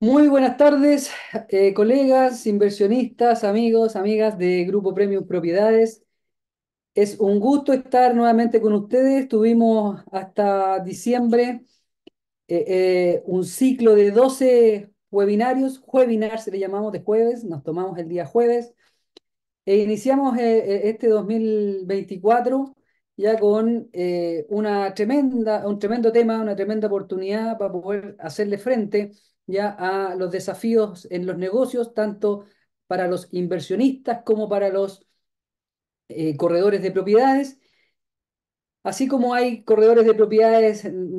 Muy buenas tardes, eh, colegas, inversionistas, amigos, amigas de Grupo Premium Propiedades. Es un gusto estar nuevamente con ustedes. Tuvimos hasta diciembre eh, eh, un ciclo de 12 webinarios, webinars le llamamos de jueves, nos tomamos el día jueves. E iniciamos este 2024 ya con una tremenda, un tremendo tema, una tremenda oportunidad para poder hacerle frente ya a los desafíos en los negocios, tanto para los inversionistas como para los eh, corredores de propiedades. Así como hay corredores de propiedades mm,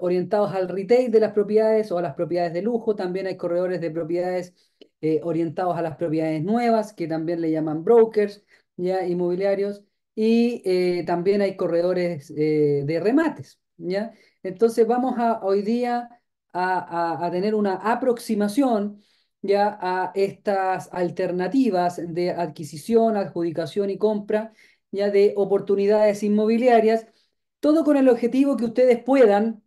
orientados al retail de las propiedades o a las propiedades de lujo, también hay corredores de propiedades eh, orientados a las propiedades nuevas, que también le llaman brokers, ya inmobiliarios, y eh, también hay corredores de remates, ya. Entonces vamos a hoy día a, tener una aproximación ya a estas alternativas de adquisición, adjudicación y compra ya de oportunidades inmobiliarias, todo con el objetivo que ustedes puedan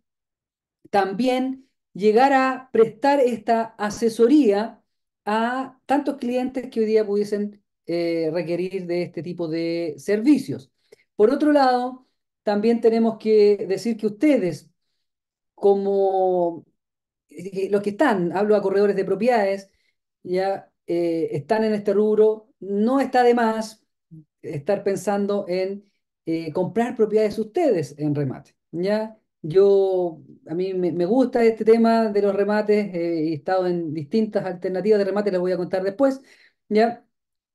también llegar a prestar esta asesoría a tantos clientes que hoy día pudiesen eh, requerir de este tipo de servicios. Por otro lado, también tenemos que decir que ustedes, como eh, los que están, hablo a corredores de propiedades, ya eh, están en este rubro, no está de más estar pensando en eh, comprar propiedades ustedes en remate. ¿ya? Yo, a mí me, gusta este tema de los remates, he estado en distintas alternativas de remate, les voy a contar después, ¿ya?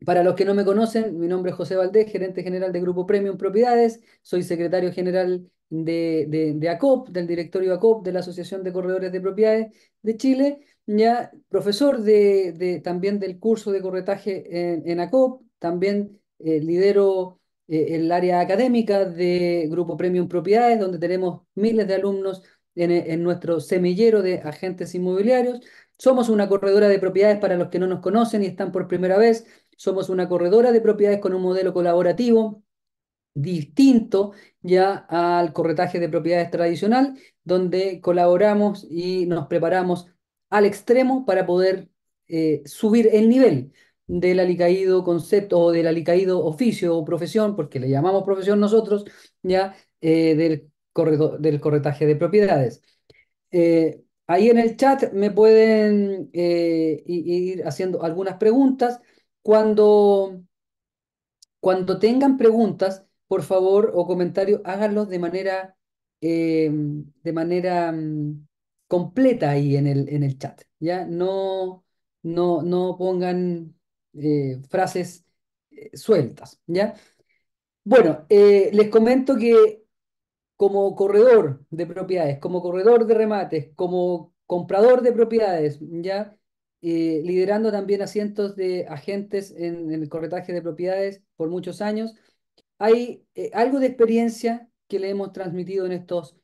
Para los que no me conocen, mi nombre es José Valdés, gerente general de Grupo Premium Propiedades, soy secretario general de, ACOP, del directorio ACOP, de la Asociación de Corredores de Propiedades de Chile, ya profesor de, también del curso de corretaje en, ACOP, también eh, lidero eh, el área académica de Grupo Premium Propiedades, donde tenemos miles de alumnos en, en nuestro semillero de agentes inmobiliarios. Somos una corredora de propiedades para los que no nos conocen y están por primera vez somos una corredora de propiedades con un modelo colaborativo distinto ya al corretaje de propiedades tradicional, donde colaboramos y nos preparamos al extremo para poder eh, subir el nivel del alicaído concepto o del alicaído oficio o profesión, porque le llamamos profesión nosotros, ya eh, del, del corretaje de propiedades. Eh, ahí en el chat me pueden ir haciendo algunas preguntas. Cuando, cuando tengan preguntas, por favor, o comentarios, háganlos de manera, eh, de manera mm, completa ahí en el, en el chat. ¿ya? No, no, pongan eh, frases eh, sueltas. ¿ya? Bueno, les comento que como corredor de propiedades, como corredor de remates, como comprador de propiedades, ¿ya? Eh, liderando también a cientos de agentes en, el corretaje de propiedades por muchos años. Hay eh, algo de experiencia que le hemos transmitido en estos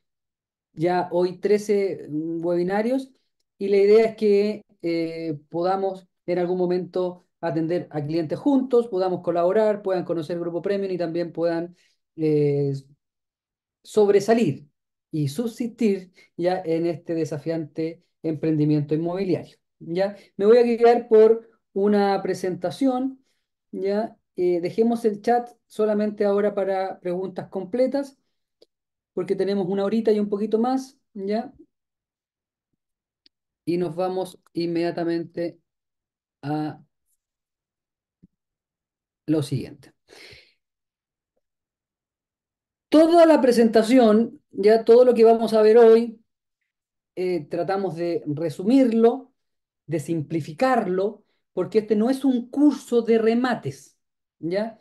ya hoy 13 mm, webinarios y la idea es que eh, podamos en algún momento atender a clientes juntos, podamos colaborar, puedan conocer el Grupo Premium y también puedan sobresalir y subsistir ya en este desafiante emprendimiento inmobiliario. ¿ya? Me voy a guiar por una presentación, ¿ya? Eh, dejemos el chat solamente ahora para preguntas completas, porque tenemos una horita y un poquito más, ¿ya? Y nos vamos inmediatamente a lo siguiente. Toda la presentación, ya todo lo que vamos a ver hoy, eh, tratamos de resumirlo, de simplificarlo, porque este no es un curso de remates, ¿ya?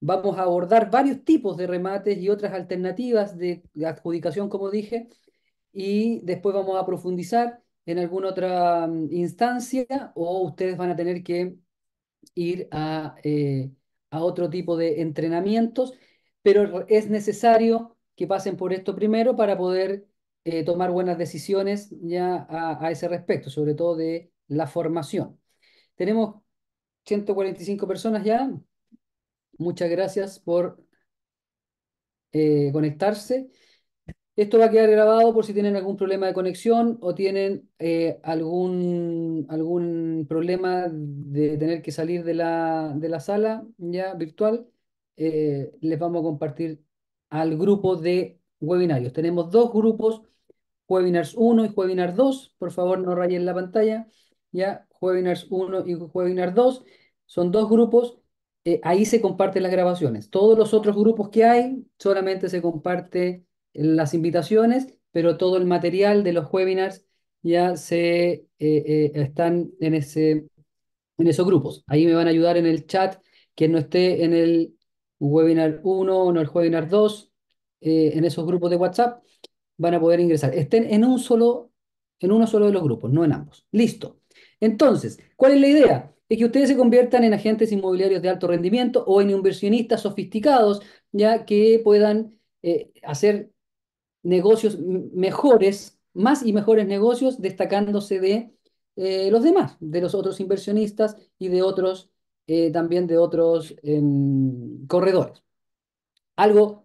Vamos a abordar varios tipos de remates y otras alternativas de adjudicación, como dije, y después vamos a profundizar en alguna otra mm, instancia o ustedes van a tener que ir a, eh, a otro tipo de entrenamientos, pero es necesario que pasen por esto primero para poder eh, tomar buenas decisiones ya a, ese respecto, sobre todo de la formación. Tenemos 145 personas ya. Muchas gracias por eh, conectarse. Esto va a quedar grabado por si tienen algún problema de conexión o tienen eh, algún, algún problema de tener que salir de la, de la sala ya virtual. les vamos a compartir al grupo de webinarios. Tenemos dos grupos Webinars 1 y Webinar 2, por favor no rayen la pantalla, ya, Webinars 1 y Webinar 2, son dos grupos, eh, ahí se comparten las grabaciones. Todos los otros grupos que hay, solamente se comparte las invitaciones, pero todo el material de los webinars ya se eh, eh, están en, ese, en esos grupos. Ahí me van a ayudar en el chat, quien no esté en el webinar 1 o en el webinar 2, en esos grupos de WhatsApp, van a poder ingresar. Estén en un solo, en uno solo de los grupos, no en ambos. Listo. Entonces, ¿cuál es la idea? Es que ustedes se conviertan en agentes inmobiliarios de alto rendimiento o en inversionistas sofisticados, ya que puedan eh, hacer negocios mejores, más y mejores negocios, destacándose de eh, los demás, de los otros inversionistas y de otros, eh, también de otros em, corredores. Algo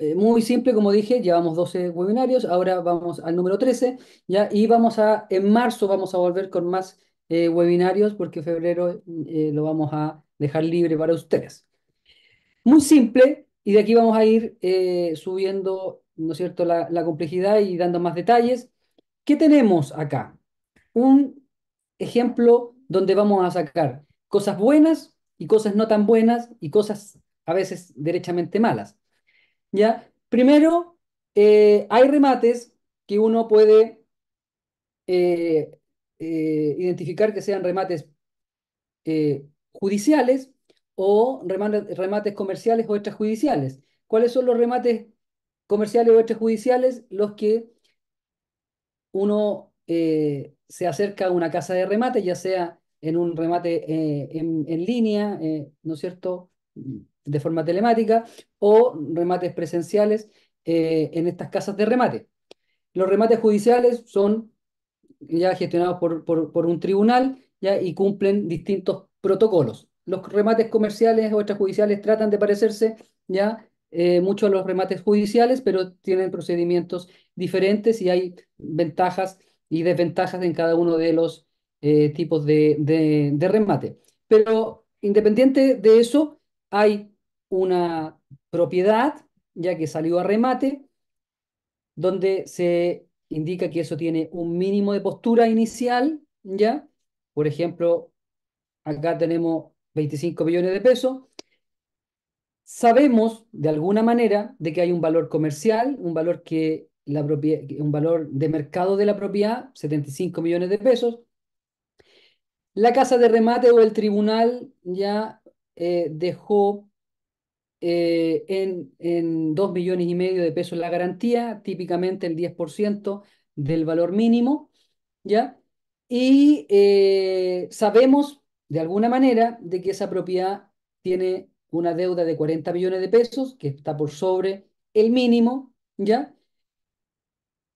eh, muy simple, como dije, llevamos 12 webinarios, ahora vamos al número 13, ¿ya? Y vamos a, en marzo vamos a volver con más eh, webinarios porque febrero eh, lo vamos a dejar libre para ustedes. Muy simple, y de aquí vamos a ir subiendo, ¿no es cierto?, la, la complejidad y dando más detalles. ¿Qué tenemos acá? Un ejemplo donde vamos a sacar cosas buenas y cosas no tan buenas y cosas a veces derechamente malas. ¿Ya? Primero, eh, hay remates que uno puede eh, eh, identificar que sean remates judiciales o remates, comerciales o extrajudiciales. ¿Cuáles son los remates comerciales o extrajudiciales? Los que uno se acerca a una casa de remate, ya sea en un remate en, en, línea, ¿no es cierto? de forma telemática o remates presenciales eh, en estas casas de remate. Los remates judiciales son ya gestionados por, un tribunal ya, y cumplen distintos protocolos. Los remates comerciales o extrajudiciales tratan de parecerse ya eh, mucho a los remates judiciales, pero tienen procedimientos diferentes y hay ventajas y desventajas en cada uno de los eh, tipos de, de remate. Pero independiente de eso, hay una propiedad, ya que salió a remate, donde se indica que eso tiene un mínimo de postura inicial, ¿ya? Por ejemplo, acá tenemos 25 millones de pesos. Sabemos de alguna manera de que hay un valor comercial, un valor que la un valor de mercado de la propiedad, 75 millones de pesos. La casa de remate o el tribunal ya eh, dejó eh, en, en 2 millones y medio de pesos la garantía, típicamente el 10% del valor mínimo, ¿ya? Y eh, sabemos de alguna manera de que esa propiedad tiene una deuda de 40 millones de pesos, que está por sobre el mínimo, ¿ya?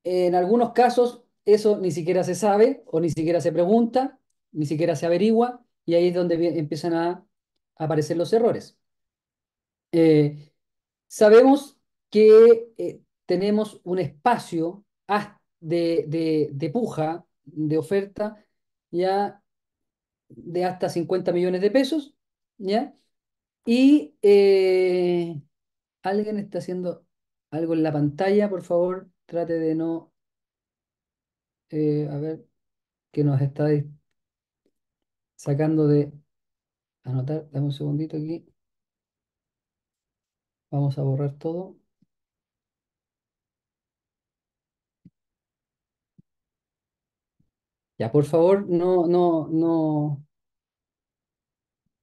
En algunos casos eso ni siquiera se sabe o ni siquiera se pregunta, ni siquiera se averigua, y ahí es donde empiezan a aparecer los errores. Eh, sabemos que eh, tenemos un espacio de, puja, de oferta, ya de hasta 50 millones de pesos, ¿ya? Y eh, alguien está haciendo algo en la pantalla, por favor, trate de no... a ver, que nos está sacando de... Anotar, dame un segundito aquí. Vamos a borrar todo. Ya, por favor, no, no, no,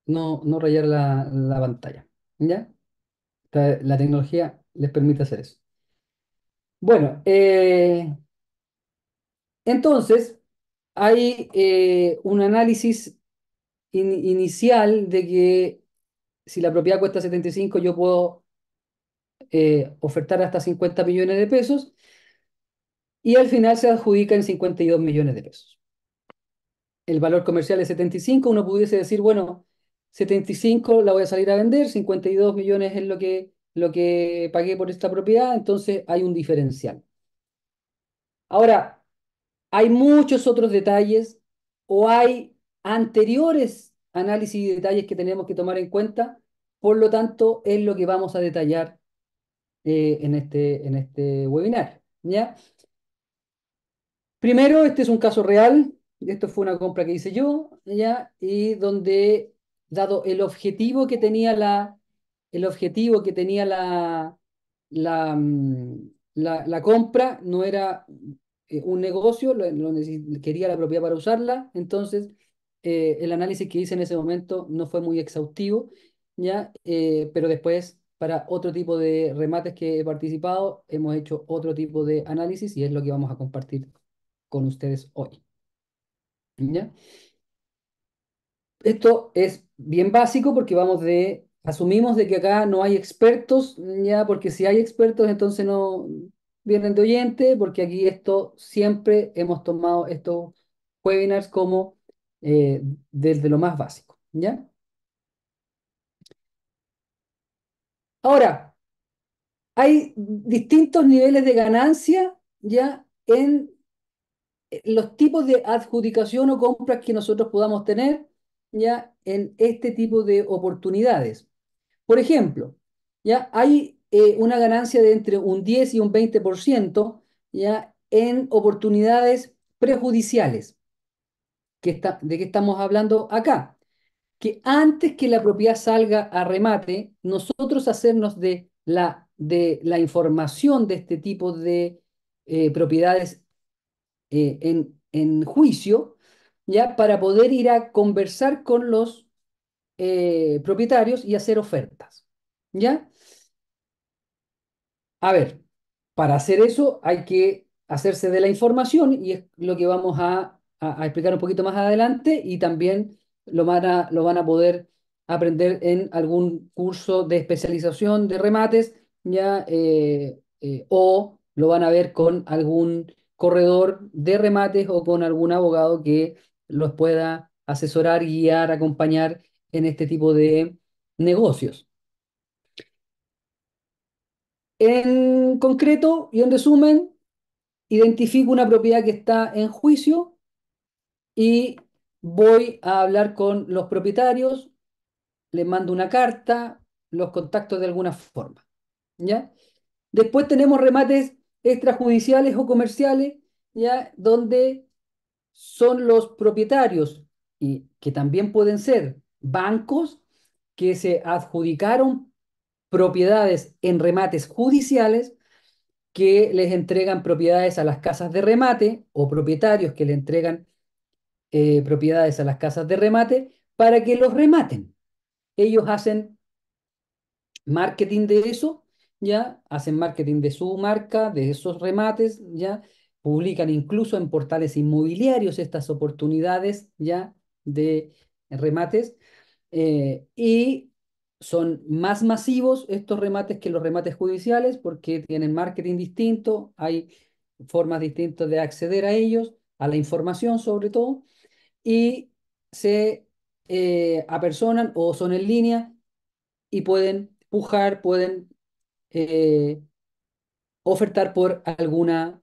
no, no rayar la, la pantalla. ¿Ya? La, tecnología les permite hacer eso. Bueno, eh, entonces hay eh, un análisis inicial de que si la propiedad cuesta 75, yo puedo eh, ofertar hasta 50 millones de pesos y al final se adjudica en 52 millones de pesos. El valor comercial es 75, uno pudiese decir, bueno, 75 la voy a salir a vender, 52 millones es lo que, lo que pagué por esta propiedad, entonces hay un diferencial. Ahora, hay muchos otros detalles o hay anteriores análisis y detalles que tenemos que tomar en cuenta, por lo tanto, es lo que vamos a detallar eh, en este, en este webinar. ¿ya? Primero, este es un caso real. Esto fue una compra que hice yo, ¿ya? Y donde, dado el objetivo que tenía la, el objetivo que tenía la, la, mm, la, compra, no era eh, un negocio, quería la propiedad para usarla, entonces eh, el análisis que hice en ese momento no fue muy exhaustivo, ¿ya? pero después para otro tipo de remates que he participado, hemos hecho otro tipo de análisis y es lo que vamos a compartir con ustedes hoy. Esto es bien básico porque vamos de, asumimos de que acá no hay expertos, ya, porque si hay expertos entonces no vienen de oyente, porque aquí esto siempre hemos tomado estos webinars como eh, desde lo más básico, ¿ya? Ahora, hay distintos niveles de ganancia ya en los tipos de adjudicación o compras que nosotros podamos tener ya en este tipo de oportunidades. Por ejemplo, ya hay eh, una ganancia de entre un 10 y un 20% ya en oportunidades prejudiciales. ¿De qué estamos hablando acá? que antes que la propiedad salga a remate, nosotros hacernos de la, de la información de este tipo de eh, propiedades eh, en, en, juicio, ya para poder ir a conversar con los eh, propietarios y hacer ofertas. ¿Ya? A ver, para hacer eso hay que hacerse de la información y es lo que vamos a, a explicar un poquito más adelante y también lo van a, lo van a poder aprender en algún curso de especialización de remates, ya, eh, eh, o lo van a ver con algún corredor de remates o con algún abogado que los pueda asesorar, guiar, acompañar en este tipo de negocios. En concreto y en resumen, identifico una propiedad que está en juicio y voy a hablar con los propietarios, les mando una carta, los contacto de alguna forma. ¿ya? Después tenemos remates extrajudiciales o comerciales, ¿ya? donde son los propietarios, y que también pueden ser bancos que se adjudicaron propiedades en remates judiciales que les entregan propiedades a las casas de remate o propietarios que le entregan eh, propiedades a las casas de remate para que los rematen. Ellos hacen marketing de eso, ya hacen marketing de su marca, de esos remates, ya publican incluso en portales inmobiliarios estas oportunidades ya de remates eh, y son más masivos estos remates que los remates judiciales porque tienen marketing distinto, hay formas distintas de acceder a ellos, a la información sobre todo y se eh, apersonan o son en línea y pueden pujar, pueden eh, ofertar por alguna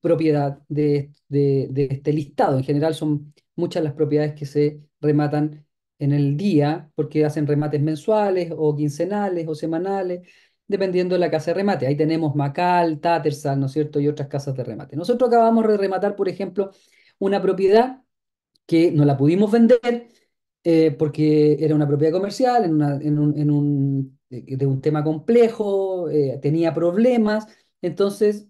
propiedad de, de, este listado. En general son muchas las propiedades que se rematan en el día, porque hacen remates mensuales o quincenales o semanales, dependiendo de la casa de remate. Ahí tenemos Macal, Tattersall, ¿no es cierto? Y otras casas de remate. Nosotros acabamos de rematar, por ejemplo, una propiedad que no la pudimos vender eh, porque era una propiedad comercial, en un, eh, de un tema complejo, eh, tenía problemas, entonces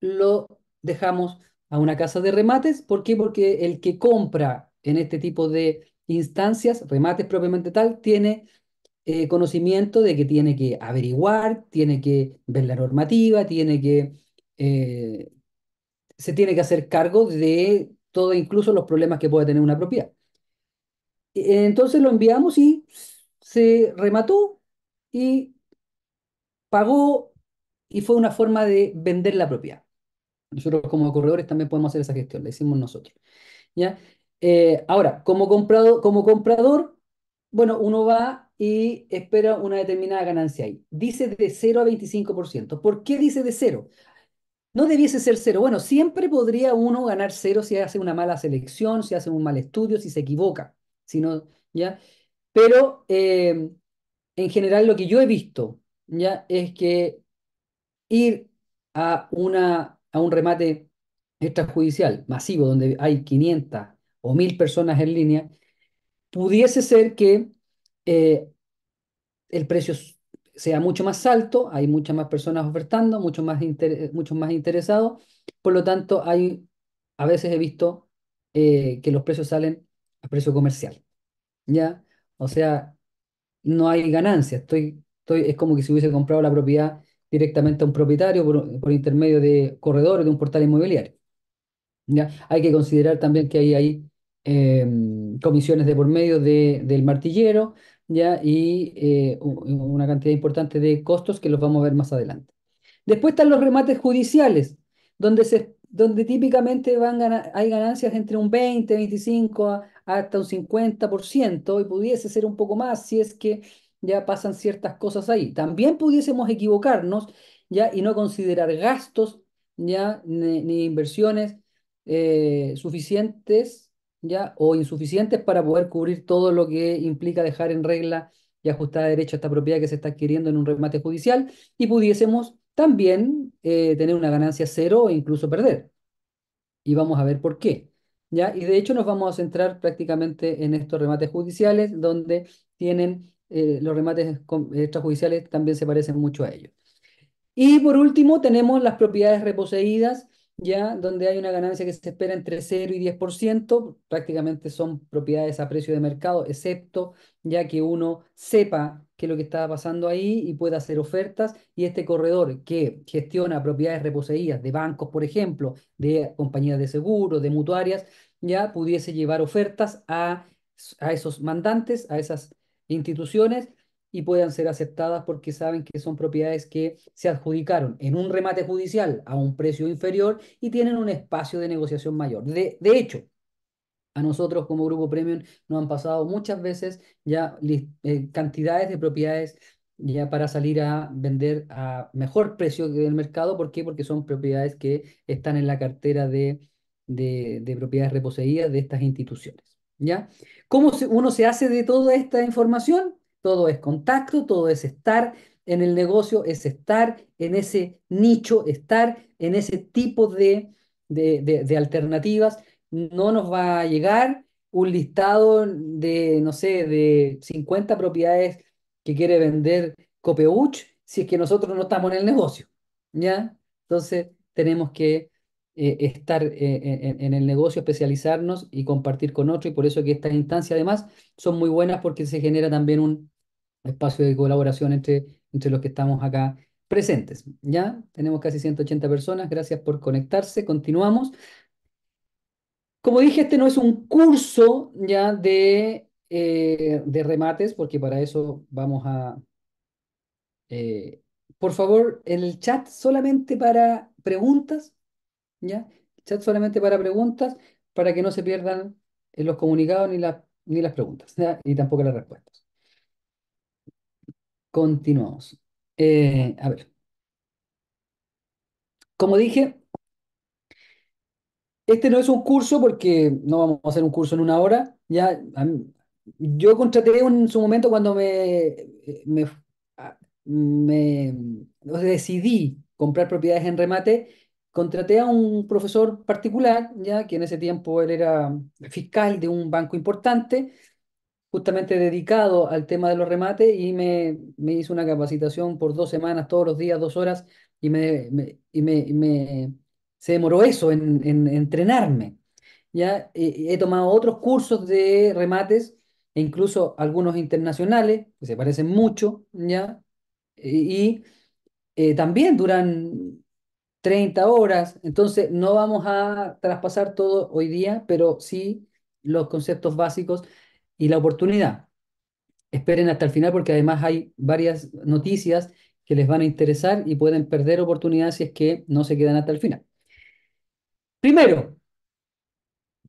lo dejamos a una casa de remates. ¿Por qué? Porque el que compra en este tipo de instancias, remates propiamente tal, tiene conocimiento de que tiene que averiguar, tiene que ver la normativa, tiene que... se tiene que hacer cargo de todo, incluso los problemas que puede tener una propiedad. Eh, entonces lo enviamos y se remató y pagó y fue una forma de vender la propiedad. Nosotros como corredores también podemos hacer esa gestión, la hicimos nosotros. ¿ya? Eh, ahora, como, como comprador, bueno, uno va y espera una determinada ganancia ahí. Dice de 0 a 25%. ¿Por qué dice de 0? No debiese ser cero. Bueno, siempre podría uno ganar cero si hace una mala selección, si hace un mal estudio, si se equivoca. ¿ya? Pero em, en general lo que yo he visto ¿ya? es que ir a, una, a un remate extrajudicial masivo donde hay 500 o 1000 personas en línea, pudiese ser que eh, el precio sea mucho más alto, hay muchas más personas ofertando, eh, muchos más, mucho más interesados, por lo tanto, hay, a veces he visto eh, que los precios salen a precio comercial, ¿ya? O sea, no hay ganancia, estoy, estoy, es como que si hubiese comprado la propiedad directamente a un propietario por, intermedio de corredores de un portal inmobiliario, ¿ya? Hay que considerar también que hay, hay em, comisiones de por medio de, del martillero, y eh, una cantidad importante de costos que los vamos a ver más adelante. Después están los remates judiciales, donde, donde típicamente van, hay ganancias entre un 20, 25 hasta un 50% y pudiese ser un poco más si es que ya pasan ciertas cosas ahí. También pudiésemos equivocarnos ya y no considerar gastos ya ni, inversiones eh, suficientes o insuficientes para poder cubrir todo lo que implica dejar en regla y ajustar a derecho a esta propiedad que se está adquiriendo en un remate judicial y pudiésemos también eh, tener una ganancia cero o e incluso perder. Y vamos a ver por qué. ¿ya? Y de hecho nos vamos a centrar prácticamente en estos remates judiciales donde tienen eh, los remates extrajudiciales también se parecen mucho a ellos. Y por último tenemos las propiedades reposeídas ya donde hay una ganancia que se espera entre 0 y 10%, prácticamente son propiedades a precio de mercado, excepto ya que uno sepa qué es lo que está pasando ahí y pueda hacer ofertas. Y este corredor que gestiona propiedades reposeídas de bancos, por ejemplo, de compañías de seguros, de mutuarias, ya pudiese llevar ofertas a, a esos mandantes, a esas instituciones y puedan ser aceptadas porque saben que son propiedades que se adjudicaron en un remate judicial a un precio inferior y tienen un espacio de negociación mayor. De, de hecho, a nosotros como Grupo Premium nos han pasado muchas veces ya eh, cantidades de propiedades ya para salir a vender a mejor precio del mercado. ¿Por qué? Porque son propiedades que están en la cartera de, de, propiedades reposeídas de estas instituciones. ¿Ya? ¿Cómo uno se hace de toda esta información? Todo es contacto, todo es estar en el negocio, es estar en ese nicho, estar en ese tipo de, de, alternativas. No nos va a llegar un listado de, no sé, de 50 propiedades que quiere vender Copeuch si es que nosotros no estamos en el negocio, ¿ya? Entonces tenemos que eh, estar eh, eh, en, en, el negocio, especializarnos y compartir con otro y por eso que estas instancias además son muy buenas porque se genera también un, espacio de colaboración entre, entre los que estamos acá presentes. Ya tenemos casi 180 personas, gracias por conectarse, continuamos. Como dije, este no es un curso ya de, eh, remates, porque para eso vamos a... Eh, por favor, el chat solamente para preguntas, ¿ya? Chat solamente para preguntas, para que no se pierdan eh, los comunicados ni, ni las preguntas, y tampoco las respuestas. Continuamos. Eh, a ver. Como dije, este no es un curso porque no vamos a hacer un curso en una hora. Ya, yo contraté en su momento cuando me, me, ah, decidí comprar propiedades en remate, contraté a un profesor particular, ya que en ese tiempo él era fiscal de un banco importante justamente dedicado al tema de los remates y me, hizo una capacitación por dos semanas, todos los días, dos horas, y me, me, y me se demoró eso en, entrenarme. ¿ya? he tomado otros cursos de remates, e incluso algunos internacionales, que se parecen mucho, ¿ya? y, eh, también duran 30 horas, entonces no vamos a traspasar todo hoy día, pero sí los conceptos básicos y la oportunidad. Esperen hasta el final porque además hay varias noticias que les van a interesar y pueden perder oportunidades si es que no se quedan hasta el final. Primero,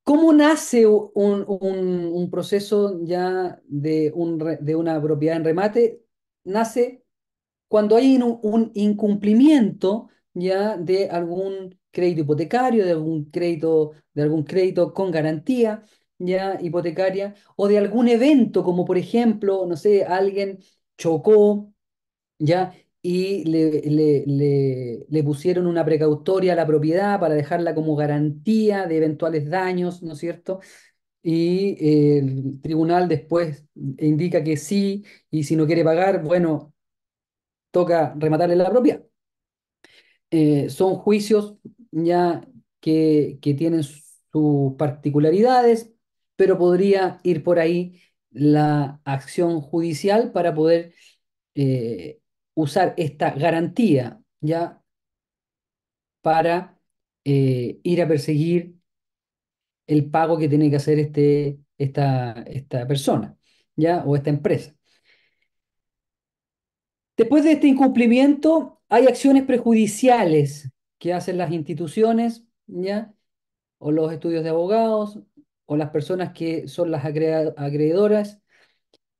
¿cómo nace un, proceso ya de, un, de, una propiedad en remate? Nace cuando hay un, incumplimiento ya de algún crédito hipotecario, de algún crédito, de algún crédito con garantía ya hipotecaria o de algún evento, como por ejemplo, no sé, alguien chocó, ya, y le, le, pusieron una precautoria a la propiedad para dejarla como garantía de eventuales daños, ¿no es cierto? Y el tribunal después indica que sí, y si no quiere pagar, bueno, toca rematarle la propiedad. Eh, son juicios ya que, que tienen sus particularidades, pero podría ir por ahí la acción judicial para poder eh, usar esta garantía ya para eh, ir a perseguir el pago que tiene que hacer este, esta, esta persona ya o esta empresa. Después de este incumplimiento, hay acciones prejudiciales que hacen las instituciones, ¿ya? O los estudios de abogados, o las personas que son las agredoras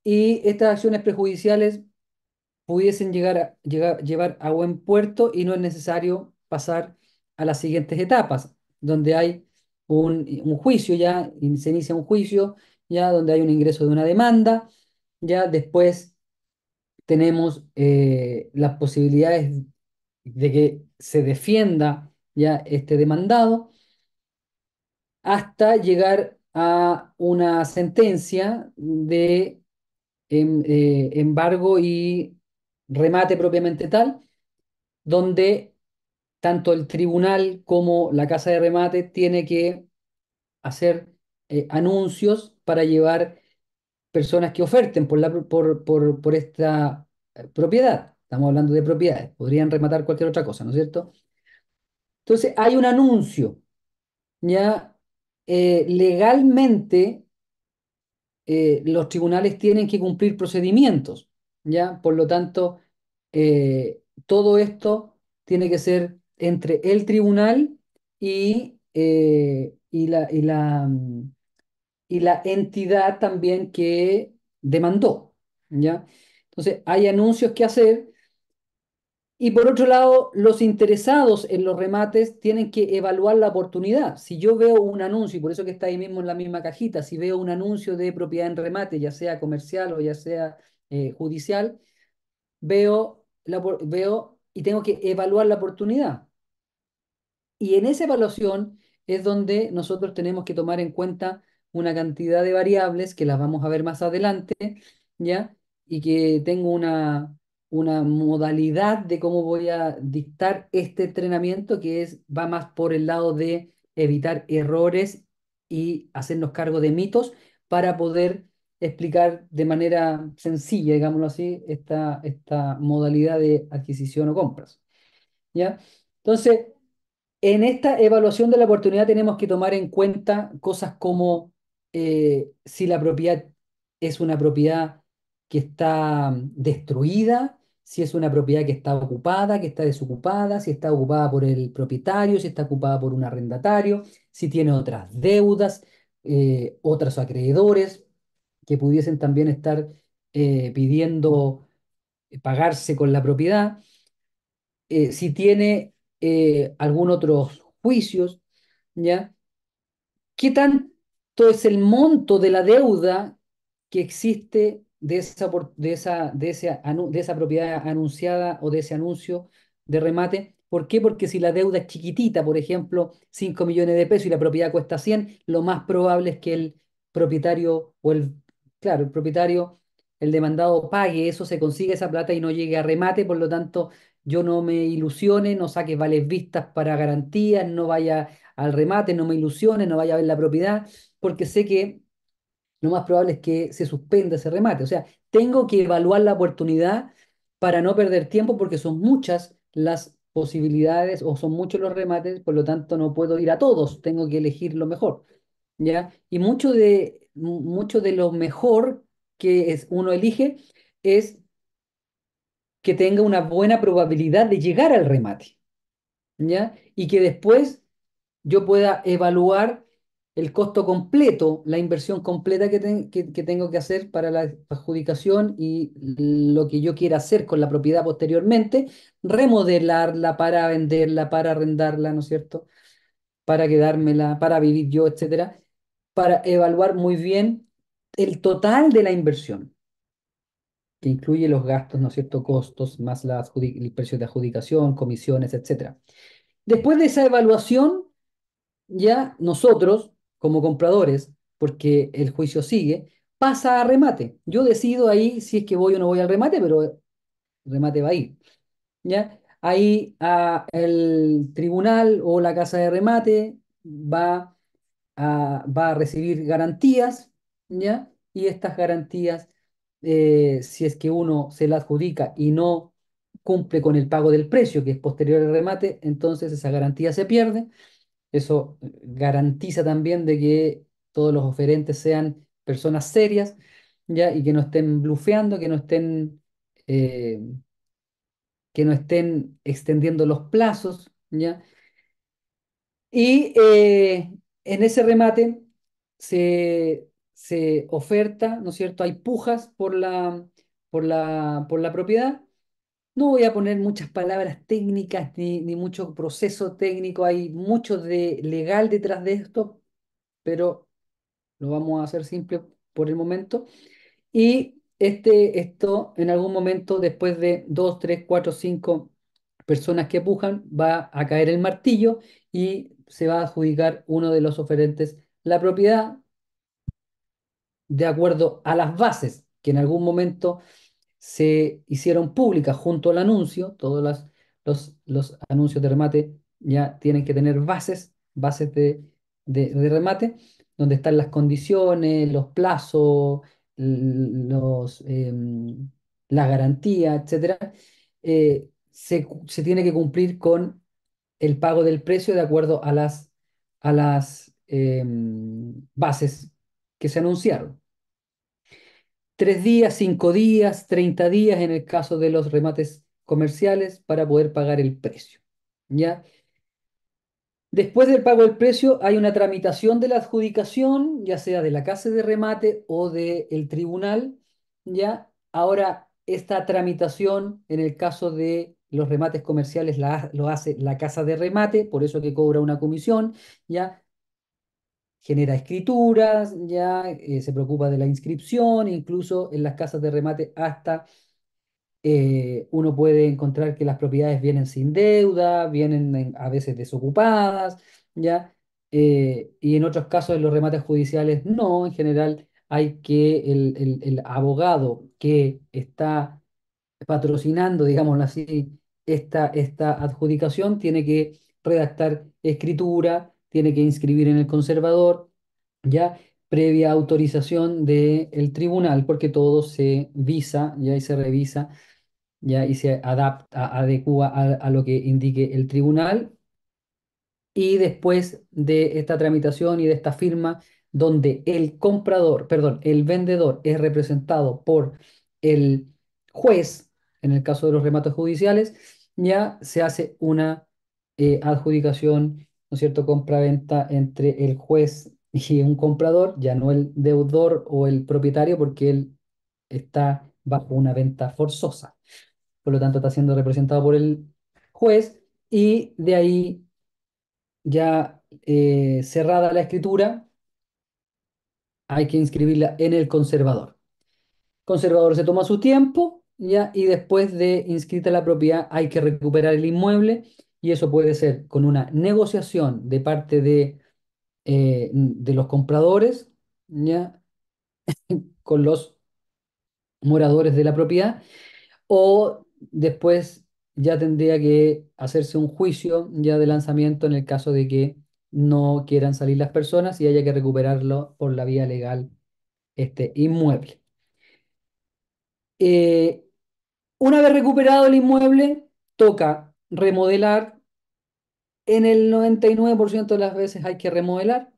y estas acciones prejudiciales pudiesen llegar a, llevar a buen puerto y no es necesario pasar a las siguientes etapas, donde hay un, juicio ya, se inicia un juicio ya, donde hay un ingreso de una demanda, ya después tenemos eh, las posibilidades de que se defienda ya este demandado hasta llegar a una sentencia de em, eh, embargo y remate propiamente tal, donde tanto el tribunal como la casa de remate tiene que hacer eh, anuncios para llevar personas que oferten por, la, por, por esta eh, propiedad. Estamos hablando de propiedades, podrían rematar cualquier otra cosa, ¿no es cierto? Entonces, hay un anuncio, ya eh, legalmente eh, los tribunales tienen que cumplir procedimientos, ¿ya? Por lo tanto, eh, todo esto tiene que ser entre el tribunal y, y la, y, la, mm, y la entidad también que demandó, ¿ya? Entonces, hay anuncios que hacer y por otro lado, los interesados en los remates tienen que evaluar la oportunidad. Si yo veo un anuncio, y por eso que está ahí mismo en la misma cajita, si veo un anuncio de propiedad en remate, ya sea comercial o ya sea eh, judicial, veo, la, veo y tengo que evaluar la oportunidad. Y en esa evaluación es donde nosotros tenemos que tomar en cuenta una cantidad de variables que las vamos a ver más adelante, ¿ya? Y que tengo una, una modalidad de cómo voy a dictar este entrenamiento que es, va más por el lado de evitar errores y hacernos cargo de mitos para poder explicar de manera sencilla, digámoslo así, esta, esta modalidad de adquisición o compras. ¿Ya? Entonces, en esta evaluación de la oportunidad tenemos que tomar en cuenta cosas como eh, si la propiedad es una propiedad que está destruida, si es una propiedad que está ocupada, que está desocupada, si está ocupada por el propietario, si está ocupada por un arrendatario, si tiene otras deudas, eh, otros acreedores que pudiesen también estar eh, pidiendo eh, pagarse con la propiedad, si tiene algún otro juicio, ¿ya? ¿Qué tanto es el monto de la deuda que existe de esa, de esa, de de esa propiedad anunciada o de ese anuncio de remate. ¿Por qué? Porque si la deuda es chiquitita, por ejemplo, 5 millones de pesos y la propiedad cuesta 100, lo más probable es que el propietario o el, claro, el propietario, el demandado pague eso, se consiga esa plata y no llegue a remate, por lo tanto, yo no me ilusione, no saque vales vistas para garantías, no vaya al remate, no me ilusione, no vaya a ver la propiedad, porque sé que lo más probable es que se suspenda ese remate. O sea, tengo que evaluar la oportunidad para no perder tiempo porque son muchas las posibilidades o son muchos los remates, por lo tanto no puedo ir a todos, tengo que elegir lo mejor. ¿ya? Y mucho de, mucho de lo mejor que es, uno elige es que tenga una buena probabilidad de llegar al remate. ¿ya? Y que después yo pueda evaluar el costo completo, la inversión completa que, tengo que hacer para la adjudicación y lo que yo quiera hacer con la propiedad posteriormente, remodelarla para venderla, para arrendarla, ¿no es cierto? Para quedármela, para vivir yo, etcétera, para evaluar muy bien el total de la inversión, que incluye los gastos, ¿no es cierto? Costos, más el precio de adjudicación, comisiones, etcétera. Después de esa evaluación, ya nosotros como compradores, porque el juicio sigue, pasa a remate. Yo decido ahí si es que voy o no voy al remate, pero el remate va ir ¿Ya? Ahí a ah, el tribunal o la casa de remate va a, ah, va a recibir garantías, ¿ya? Y estas garantías, eh, si es que uno se las adjudica y no cumple con el pago del precio, que es posterior al remate, entonces esa garantía se pierde eso garantiza también de que todos los oferentes sean personas serias, ¿ya? Y que no estén blufeando, que no estén, eh, que no estén extendiendo los plazos, ¿ya? Y eh, en ese remate se, se oferta, ¿no es cierto? Hay pujas por la, por la, por la propiedad no voy a poner muchas palabras técnicas ni, mucho proceso técnico, hay mucho de legal detrás de esto, pero lo vamos a hacer simple por el momento. Y este, esto en algún momento, después de dos, tres, cuatro, cinco personas que pujan, va a caer el martillo y se va a adjudicar uno de los oferentes la propiedad de acuerdo a las bases que en algún momento se hicieron públicas junto al anuncio. Todos los, los, anuncios de remate ya tienen que tener bases, bases de, de, remate, donde están las condiciones, los plazos, los, em, la garantía, etc. Eh, se, tiene que cumplir con el pago del precio de acuerdo a las, a las em, bases que se anunciaron tres días, cinco días, treinta días en el caso de los remates comerciales para poder pagar el precio. ¿ya? Después del pago del precio hay una tramitación de la adjudicación, ya sea de la casa de remate o del tribunal. ¿ya? Ahora, esta tramitación en el caso de los remates comerciales la, lo hace la casa de remate, por eso que cobra una comisión. ¿ya? genera escrituras, ya eh, se preocupa de la inscripción, incluso en las casas de remate hasta eh, uno puede encontrar que las propiedades vienen sin deuda, vienen a veces desocupadas, ya eh, y en otros casos en los remates judiciales no, en general hay que el, abogado que está patrocinando, digámoslo así, esta, esta adjudicación tiene que redactar escritura, tiene que inscribir en el conservador, ya previa autorización del tribunal, porque todo se visa, ya y se revisa, ya y se adapta, adecua a, lo que indique el tribunal. Y después de esta tramitación y de esta firma, donde el comprador, perdón, el vendedor es representado por el juez, en el caso de los remates judiciales, ya se hace una eh, adjudicación adjudicación ¿no es cierto?, compra-venta entre el juez y un comprador, ya no el deudor o el propietario, porque él está bajo una venta forzosa. Por lo tanto, está siendo representado por el juez y de ahí ya eh, cerrada la escritura, hay que inscribirla en el conservador. conservador se toma su tiempo, ¿ya? y después de inscrita la propiedad hay que recuperar el inmueble y eso puede ser con una negociación de parte de, eh, de los compradores con los moradores de la propiedad, o después ya tendría que hacerse un juicio ya de lanzamiento en el caso de que no quieran salir las personas y haya que recuperarlo por la vía legal este inmueble. Eh, una vez recuperado el inmueble, toca remodelar en el 99% de las veces hay que remodelar,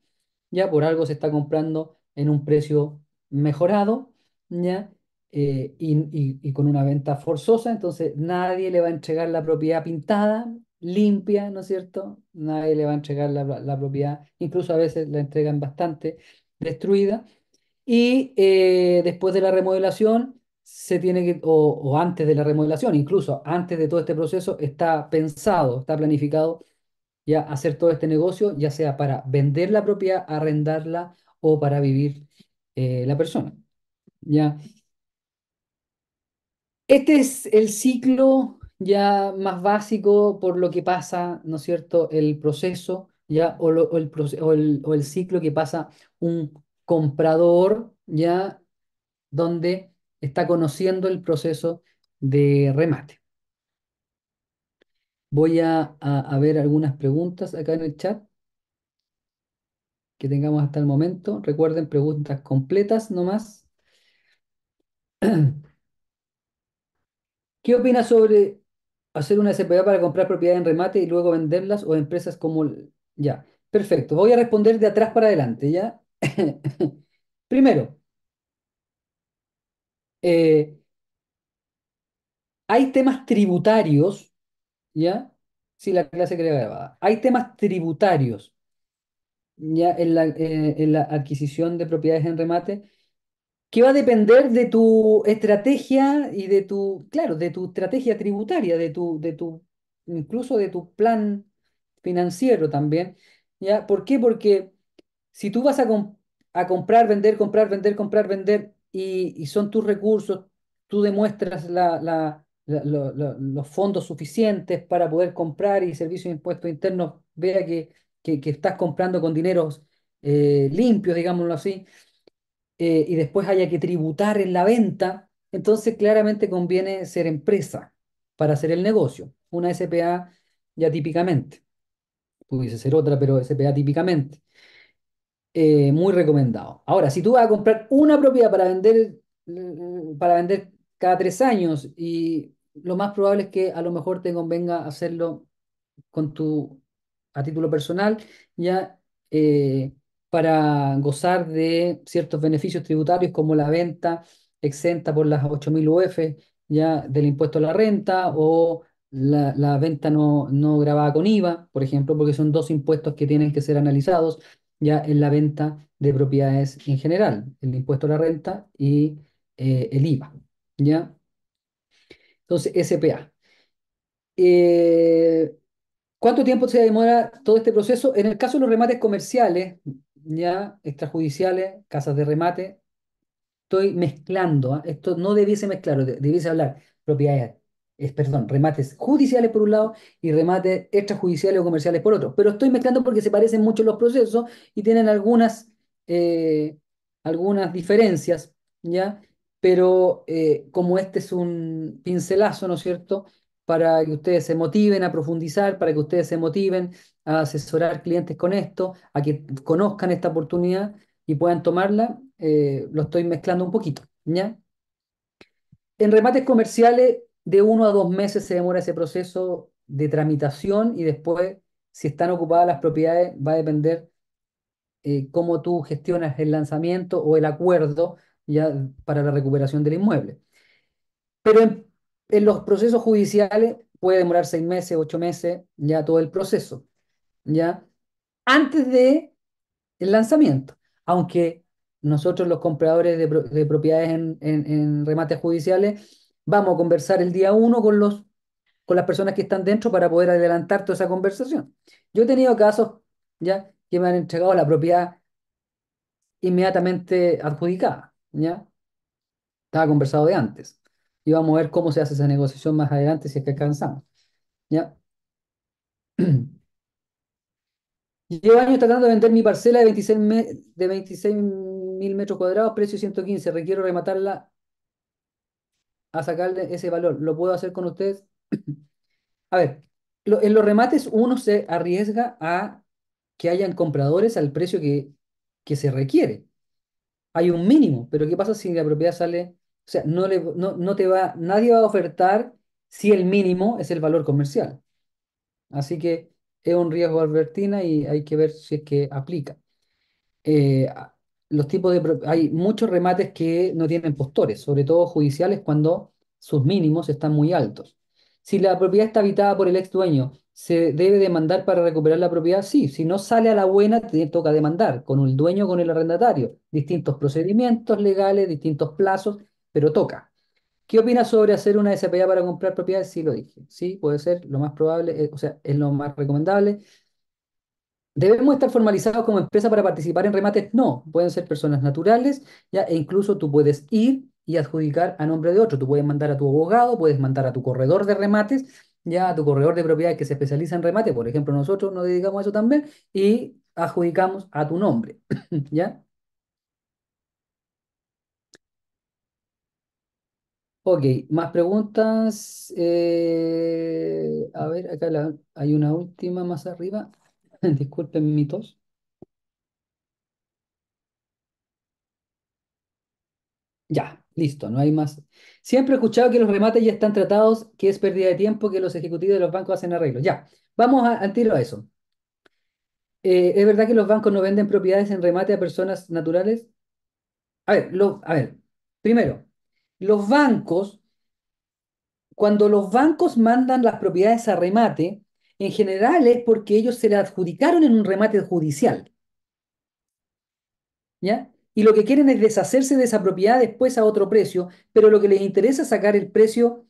ya por algo se está comprando en un precio mejorado, ya, eh, y, con una venta forzosa, entonces nadie le va a entregar la propiedad pintada, limpia, ¿no es cierto? Nadie le va a entregar la, propiedad, incluso a veces la entregan bastante destruida. Y eh, después de la remodelación, se tiene que, o antes de la remodelación, incluso antes de todo este proceso, está pensado, está planificado ya hacer todo este negocio, ya sea para vender la propiedad, arrendarla o para vivir eh, la persona. Ya. Este es el ciclo ya más básico por lo que pasa, ¿no es cierto?, el proceso, ya, o, el, o el ciclo que pasa un comprador, ya, donde está conociendo el proceso de remate. Voy a, ver algunas preguntas acá en el chat que tengamos hasta el momento. Recuerden, preguntas completas nomás. ¿Qué opinas sobre hacer una SPA para comprar propiedades en remate y luego venderlas o empresas como... Ya, perfecto. Voy a responder de atrás para adelante, ¿ya? Primero, eh, hay temas tributarios ¿ya? Si la clase crea grabada. Hay temas tributarios, ¿ya? En la, eh, en la adquisición de propiedades en remate, que va a depender de tu estrategia y de tu, claro, de tu estrategia tributaria, de tu, de tu, incluso de tu plan financiero también, ¿ya? ¿Por qué? Porque si tú vas a, comprar, vender, comprar, vender, comprar, vender, y, y son tus recursos, tú demuestras la los fondos suficientes para poder comprar y servicios de impuestos internos vea que, estás comprando con dineros eh, limpios, digámoslo así, eh, y después haya que tributar en la venta, entonces claramente conviene ser empresa para hacer el negocio. Una SPA ya típicamente. Pudiese ser otra, pero SPA típicamente. Eh, muy recomendado. Ahora, si tú vas a comprar una propiedad para vender, para vender cada tres años y lo más probable es que a lo mejor te convenga hacerlo con tu, a título personal, ya eh, para gozar de ciertos beneficios tributarios como la venta exenta por las 8.000 UF ya del impuesto a la renta o la, venta no, no grabada con IVA, por ejemplo, porque son dos impuestos que tienen que ser analizados ya en la venta de propiedades en general, el impuesto a la renta y eh, el IVA. ¿ya? Entonces, SPA. Eh, ¿Cuánto tiempo se demora todo este proceso? En el caso de los remates comerciales, ya extrajudiciales, casas de remate, estoy mezclando, ¿ah? esto no debiese mezclar, debiese hablar propiedades, es, perdón, remates judiciales por un lado y remates extrajudiciales o comerciales por otro, pero estoy mezclando porque se parecen mucho los procesos y tienen algunas, eh, algunas diferencias, ¿ya? pero eh, como este es un pincelazo, ¿no es cierto?, para que ustedes se motiven a profundizar, para que ustedes se motiven a asesorar clientes con esto, a que conozcan esta oportunidad y puedan tomarla, eh, lo estoy mezclando un poquito, ¿ya? En remates comerciales, de uno a dos meses se demora ese proceso de tramitación y después, si están ocupadas las propiedades, va a depender eh, cómo tú gestionas el lanzamiento o el acuerdo ya para la recuperación del inmueble. Pero en, los procesos judiciales puede demorar seis meses, ocho meses, ya todo el proceso, ya antes de el lanzamiento, aunque nosotros los compradores de, propiedades en, remates judiciales vamos a conversar el día uno con los con las personas que están dentro para poder adelantar toda esa conversación. Yo he tenido casos ya que me han entregado la propiedad inmediatamente adjudicada. ¿ya? Estaba conversado de antes. Y vamos a ver cómo se hace esa negociación más adelante si es que alcanzamos, ¿ya? Llevo años tratando de vender mi parcela de 26 de mil metros cuadrados, precio 115. Requiero rematarla a sacarle ese valor. ¿Lo puedo hacer con ustedes? a ver, en los remates uno se arriesga a que hayan compradores al precio que, que se requiere hay un mínimo, pero ¿qué pasa si la propiedad sale? O sea, no, no, te va, nadie va a ofertar si el mínimo es el valor comercial. Así que es un riesgo Albertina y hay que ver si es que aplica. Eh, los tipos de, hay muchos remates que no tienen postores, sobre todo judiciales cuando sus mínimos están muy altos. Si la propiedad está habitada por el ex dueño, ¿se debe demandar para recuperar la propiedad? Sí, si no sale a la buena, te toca demandar con el dueño o con el arrendatario. Distintos procedimientos legales, distintos plazos, pero toca. ¿Qué opinas sobre hacer una SPA para comprar propiedades? Sí, lo dije. Sí, puede ser lo más probable, eh, o sea, es lo más recomendable. ¿Debemos estar formalizados como empresa para participar en remates? No, pueden ser personas naturales, ya, e incluso tú puedes ir y adjudicar a nombre de otro. Tú puedes mandar a tu abogado, puedes mandar a tu corredor de remates, ya a tu corredor de propiedades que se especializa en remate, por ejemplo, nosotros nos dedicamos a eso también y adjudicamos a tu nombre, ¿ya? Ok, más preguntas. Eh, a ver, acá hay una última más arriba. Disculpen mi tos. Ya, Listo, no hay más. Siempre he escuchado que los remates ya están tratados, que es pérdida de tiempo, que los ejecutivos de los bancos hacen arreglos. Ya, vamos a, a a eso. Eh, ¿Es verdad que los bancos no venden propiedades en remate a personas naturales? A ver, primero, los bancos, cuando los bancos mandan las propiedades a remate, en general es porque ellos se la adjudicaron en un remate judicial. ¿Ya? y lo que quieren es deshacerse de esa propiedad después a otro precio, pero lo que les interesa es sacar el precio,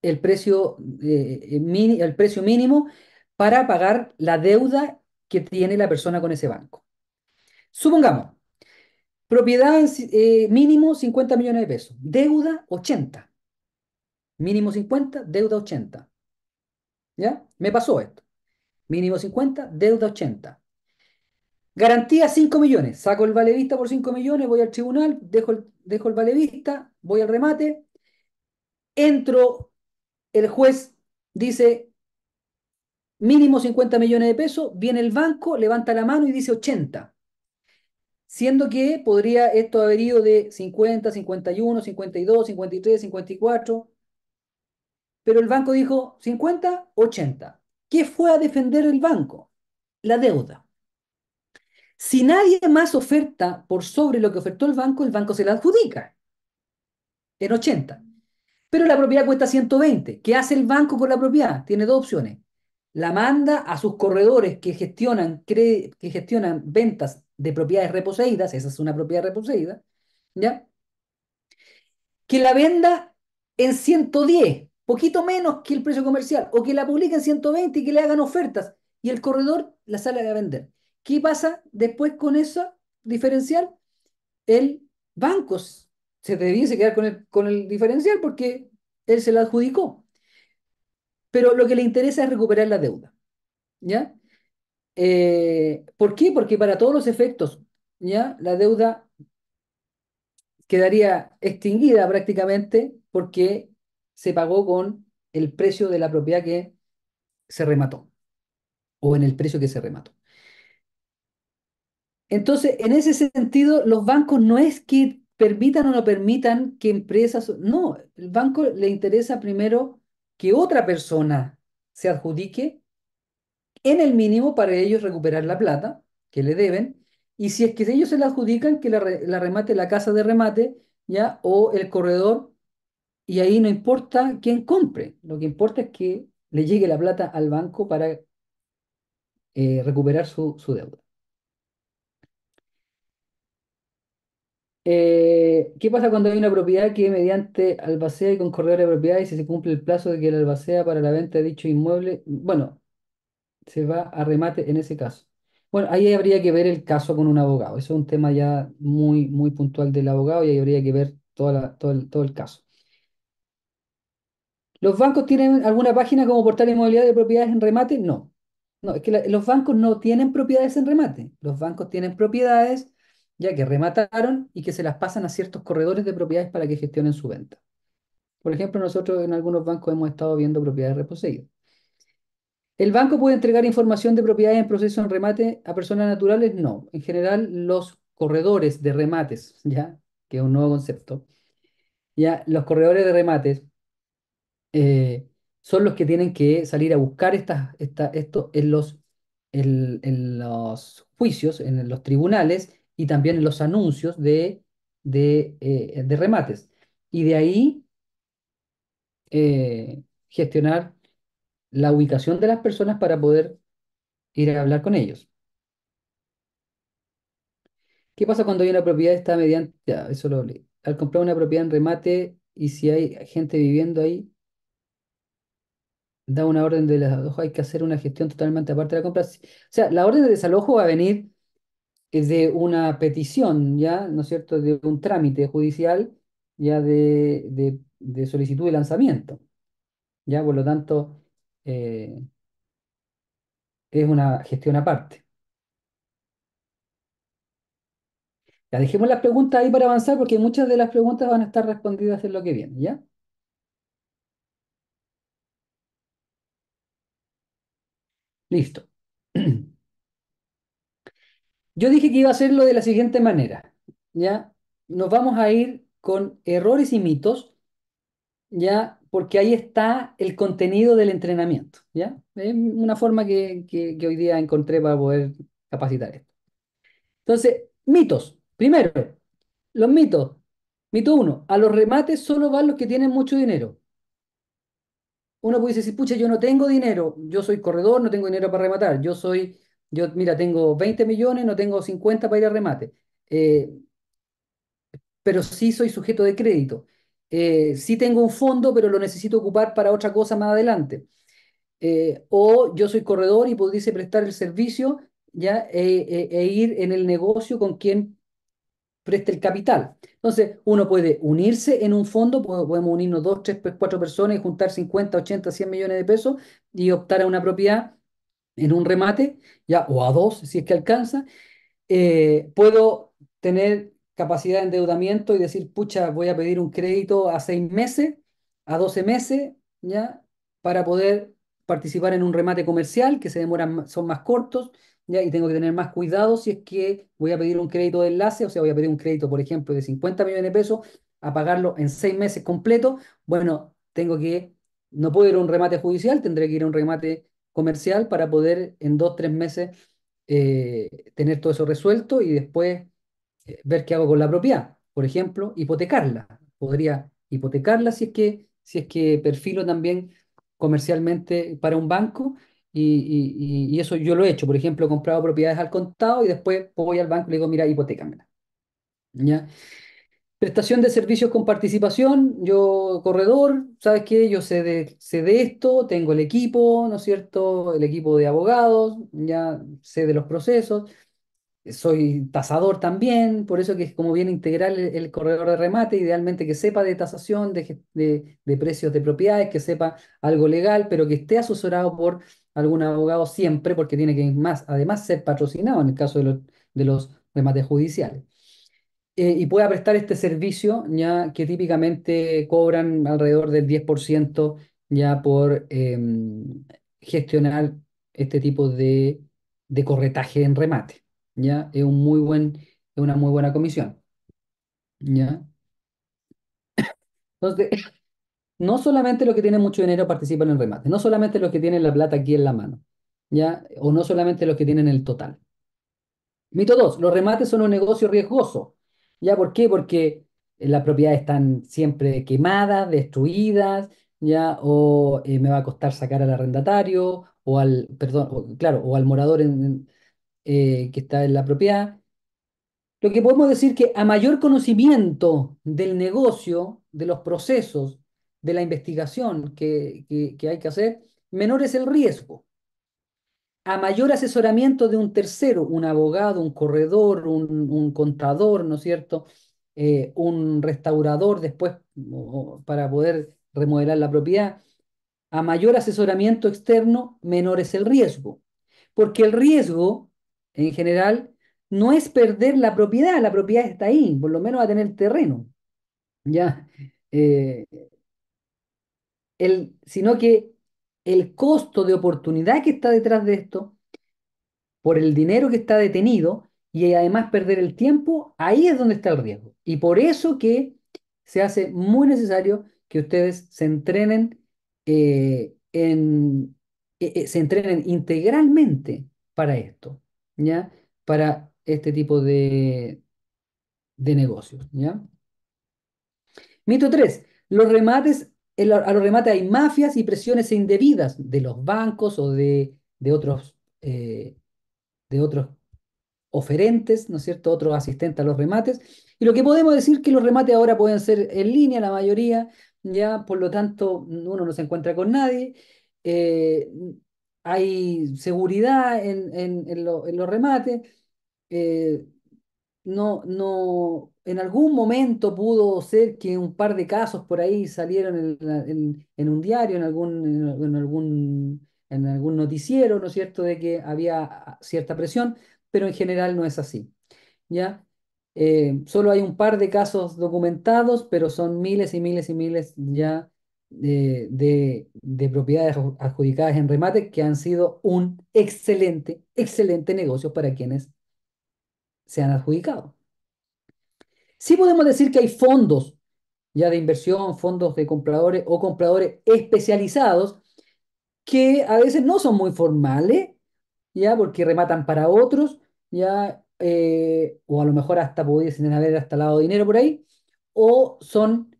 el precio, eh, eh, el precio mínimo para pagar la deuda que tiene la persona con ese banco. Supongamos, propiedad eh, mínimo 50 millones de pesos, deuda 80. Mínimo 50, deuda 80. ¿Ya? Me pasó esto. Mínimo 50, deuda 80. Garantía 5 millones. Saco el valevista por 5 millones, voy al tribunal, dejo el, dejo el valevista, voy al remate, entro, el juez dice mínimo 50 millones de pesos, viene el banco, levanta la mano y dice 80. Siendo que podría esto haber ido de 50, 51, 52, 53, 54. Pero el banco dijo 50, 80. ¿Qué fue a defender el banco? La deuda. Si nadie más oferta por sobre lo que ofertó el banco, el banco se la adjudica en 80. Pero la propiedad cuesta 120. ¿Qué hace el banco con la propiedad? Tiene dos opciones. La manda a sus corredores que gestionan, que gestionan ventas de propiedades reposeídas, esa es una propiedad reposeída, ¿ya? Que la venda en 110, poquito menos que el precio comercial, o que la publique en 120 y que le hagan ofertas, y el corredor la sale a vender. ¿Qué pasa después con eso diferencial? El banco se debiese quedar con el, con el diferencial porque él se la adjudicó. Pero lo que le interesa es recuperar la deuda. ¿Ya? Eh, ¿Por qué? Porque para todos los efectos, ¿ya? La deuda quedaría extinguida prácticamente porque se pagó con el precio de la propiedad que se remató o en el precio que se remató. Entonces, en ese sentido, los bancos no es que permitan o no permitan que empresas, no, el banco le interesa primero que otra persona se adjudique en el mínimo para ellos recuperar la plata que le deben, y si es que ellos se la adjudican, que la, remate la casa de remate, ¿ya? O el corredor, y ahí no importa quién compre, lo que importa es que le llegue la plata al banco para eh, recuperar su deuda. Eh, ¿qué pasa cuando hay una propiedad que mediante albacea y con corredor de propiedades, si se cumple el plazo de que el albacea para la venta de dicho inmueble, bueno, se va a remate en ese caso? Bueno, ahí habría que ver el caso con un abogado. Eso es un tema ya muy, muy puntual del abogado y ahí habría que ver toda la, todo, el, caso. ¿Los bancos tienen alguna página como portal de inmobiliario de propiedades en remate? No. No, es que los bancos no tienen propiedades en remate. Los bancos tienen propiedades ya que remataron y que se las pasan a ciertos corredores de propiedades para que gestionen su venta. Por ejemplo, nosotros en algunos bancos hemos estado viendo propiedades reposeídas. ¿El banco puede entregar información de propiedades en proceso en remate a personas naturales? No. En general, los corredores de remates, ¿ya? que es un nuevo concepto, ¿ya? los corredores de remates eh, son los que tienen que salir a buscar estas, esta, esto en los, en los juicios, en los tribunales, y también los anuncios de, de, eh, remates. Y de ahí eh, gestionar la ubicación de las personas para poder ir a hablar con ellos. ¿Qué pasa cuando hay una propiedad está mediante... eso lo Al comprar una propiedad en remate y si hay gente viviendo ahí, da una orden de desalojo, hay que hacer una gestión totalmente aparte de la compra. O sea, la orden de desalojo va a venir es de una petición, ¿ya? ¿No es cierto?, de un trámite judicial, ya de, solicitud de lanzamiento. ¿Ya? Por lo tanto, eh, es una gestión aparte. Ya dejemos las preguntas ahí para avanzar porque muchas de las preguntas van a estar respondidas en lo que viene, ¿ya? Listo. Yo dije que iba a hacerlo de la siguiente manera, ¿ya? Nos vamos a ir con errores y mitos, ¿ya? Porque ahí está el contenido del entrenamiento, ¿ya? Es una forma que, que, que hoy día encontré para poder capacitar esto. Entonces, mitos. Primero, los mitos. Mito uno, a los remates solo van los que tienen mucho dinero. Uno puede decir, pucha, yo no tengo dinero, yo soy corredor, no tengo dinero para rematar, yo soy yo, mira, tengo 20 millones, no tengo 50 para ir a remate, eh, pero sí soy sujeto de crédito. Eh, sí tengo un fondo, pero lo necesito ocupar para otra cosa más adelante. Eh, o yo soy corredor y pudiese prestar el servicio ya e, e, e, ir en el negocio con quien preste el capital. Entonces, uno puede unirse en un fondo, podemos unirnos dos, tres, pues, cuatro personas y juntar 50, 80, 100 millones de pesos y optar a una propiedad en un remate, ya, o a dos, si es que alcanza, eh, puedo tener capacidad de endeudamiento y decir, pucha, voy a pedir un crédito a seis meses, a doce meses, ya, para poder participar en un remate comercial, que se demoran, son más cortos, ya, y tengo que tener más cuidado si es que voy a pedir un crédito de enlace, o sea, voy a pedir un crédito, por ejemplo, de 50 millones de pesos, a pagarlo en seis meses completo, bueno, tengo que, no puedo ir a un remate judicial, tendré que ir a un remate comercial para poder en dos, tres meses eh, tener todo eso resuelto y después eh, ver qué hago con la propiedad. Por ejemplo, hipotecarla. Podría hipotecarla si es que, si es que perfilo también comercialmente para un banco y, eso yo lo he hecho. Por ejemplo, he comprado propiedades al contado y después voy al banco y le digo, mira, hipotécamela. ¿Ya? Prestación de servicios con participación, yo corredor, ¿sabes qué? Yo sé de, de esto, tengo el equipo, ¿no es cierto? El equipo de abogados, ya sé de los procesos, soy tasador también, por eso que es como bien integral el, corredor de remate, idealmente que sepa de tasación, de, precios de propiedades, que sepa algo legal, pero que esté asesorado por algún abogado siempre, porque tiene que más, además ser patrocinado en el caso de los, de los remates judiciales. Eh, y pueda prestar este servicio, ya que típicamente cobran alrededor del 10% ya por em, gestionar este tipo de, corretaje en remate. ¿ya? Es, un muy buen, es una muy buena comisión. ¿ya? Entonces, no solamente los que tienen mucho dinero participan en remate, no solamente los que tienen la plata aquí en la mano, ¿ya? o no solamente los que tienen el total. Mito 2, los remates son un negocio riesgoso ¿Ya por qué? Porque eh, las propiedades están siempre quemadas, destruidas, ¿ya? O eh, me va a costar sacar al arrendatario o al, perdón, claro, o al morador eh, que está en la propiedad. Lo que podemos decir que a mayor conocimiento del negocio, de los procesos, de la investigación que, que hay que hacer, menor es el riesgo a mayor asesoramiento de un tercero, un abogado, un corredor, un, contador, ¿no es cierto? Eh, un restaurador después para poder remodelar la propiedad. A mayor asesoramiento externo, menor es el riesgo. Porque el riesgo, en general, no es perder la propiedad, la propiedad está ahí, por lo menos va a tener terreno, ¿ya? Eh, el, sino que el costo de oportunidad que está detrás de esto, por el dinero que está detenido y además perder el tiempo, ahí es donde está el riesgo. Y por eso que se hace muy necesario que ustedes se entrenen, eh, en, eh, eh, se entrenen integralmente para esto, ¿ya? Para este tipo de, de negocios, ¿ya? Mito 3. Los remates a los remates hay mafias y presiones indebidas de los bancos o de, otros, eh, de otros oferentes, ¿no es cierto?, otros asistentes a los remates. Y lo que podemos decir es que los remates ahora pueden ser en línea, la mayoría, ya, por lo tanto, uno no se encuentra con nadie. Eh, hay seguridad en, en, los remates. Eh, no, no, en algún momento pudo ser que un par de casos por ahí salieron en, un diario, en algún, en algún, en algún noticiero, ¿no es cierto?, de que había cierta presión, pero en general no es así. ¿Ya? Eh, solo hay un par de casos documentados, pero son miles y miles y miles ya de propiedades adjudicadas en remate que han sido un excelente, excelente negocio para quienes se han adjudicado. Sí podemos decir que hay fondos ya de inversión, fondos de compradores o compradores especializados que a veces no son muy formales, ya porque rematan para otros, ya eh, o a lo mejor hasta pudiesen haber hasta lado dinero por ahí, o son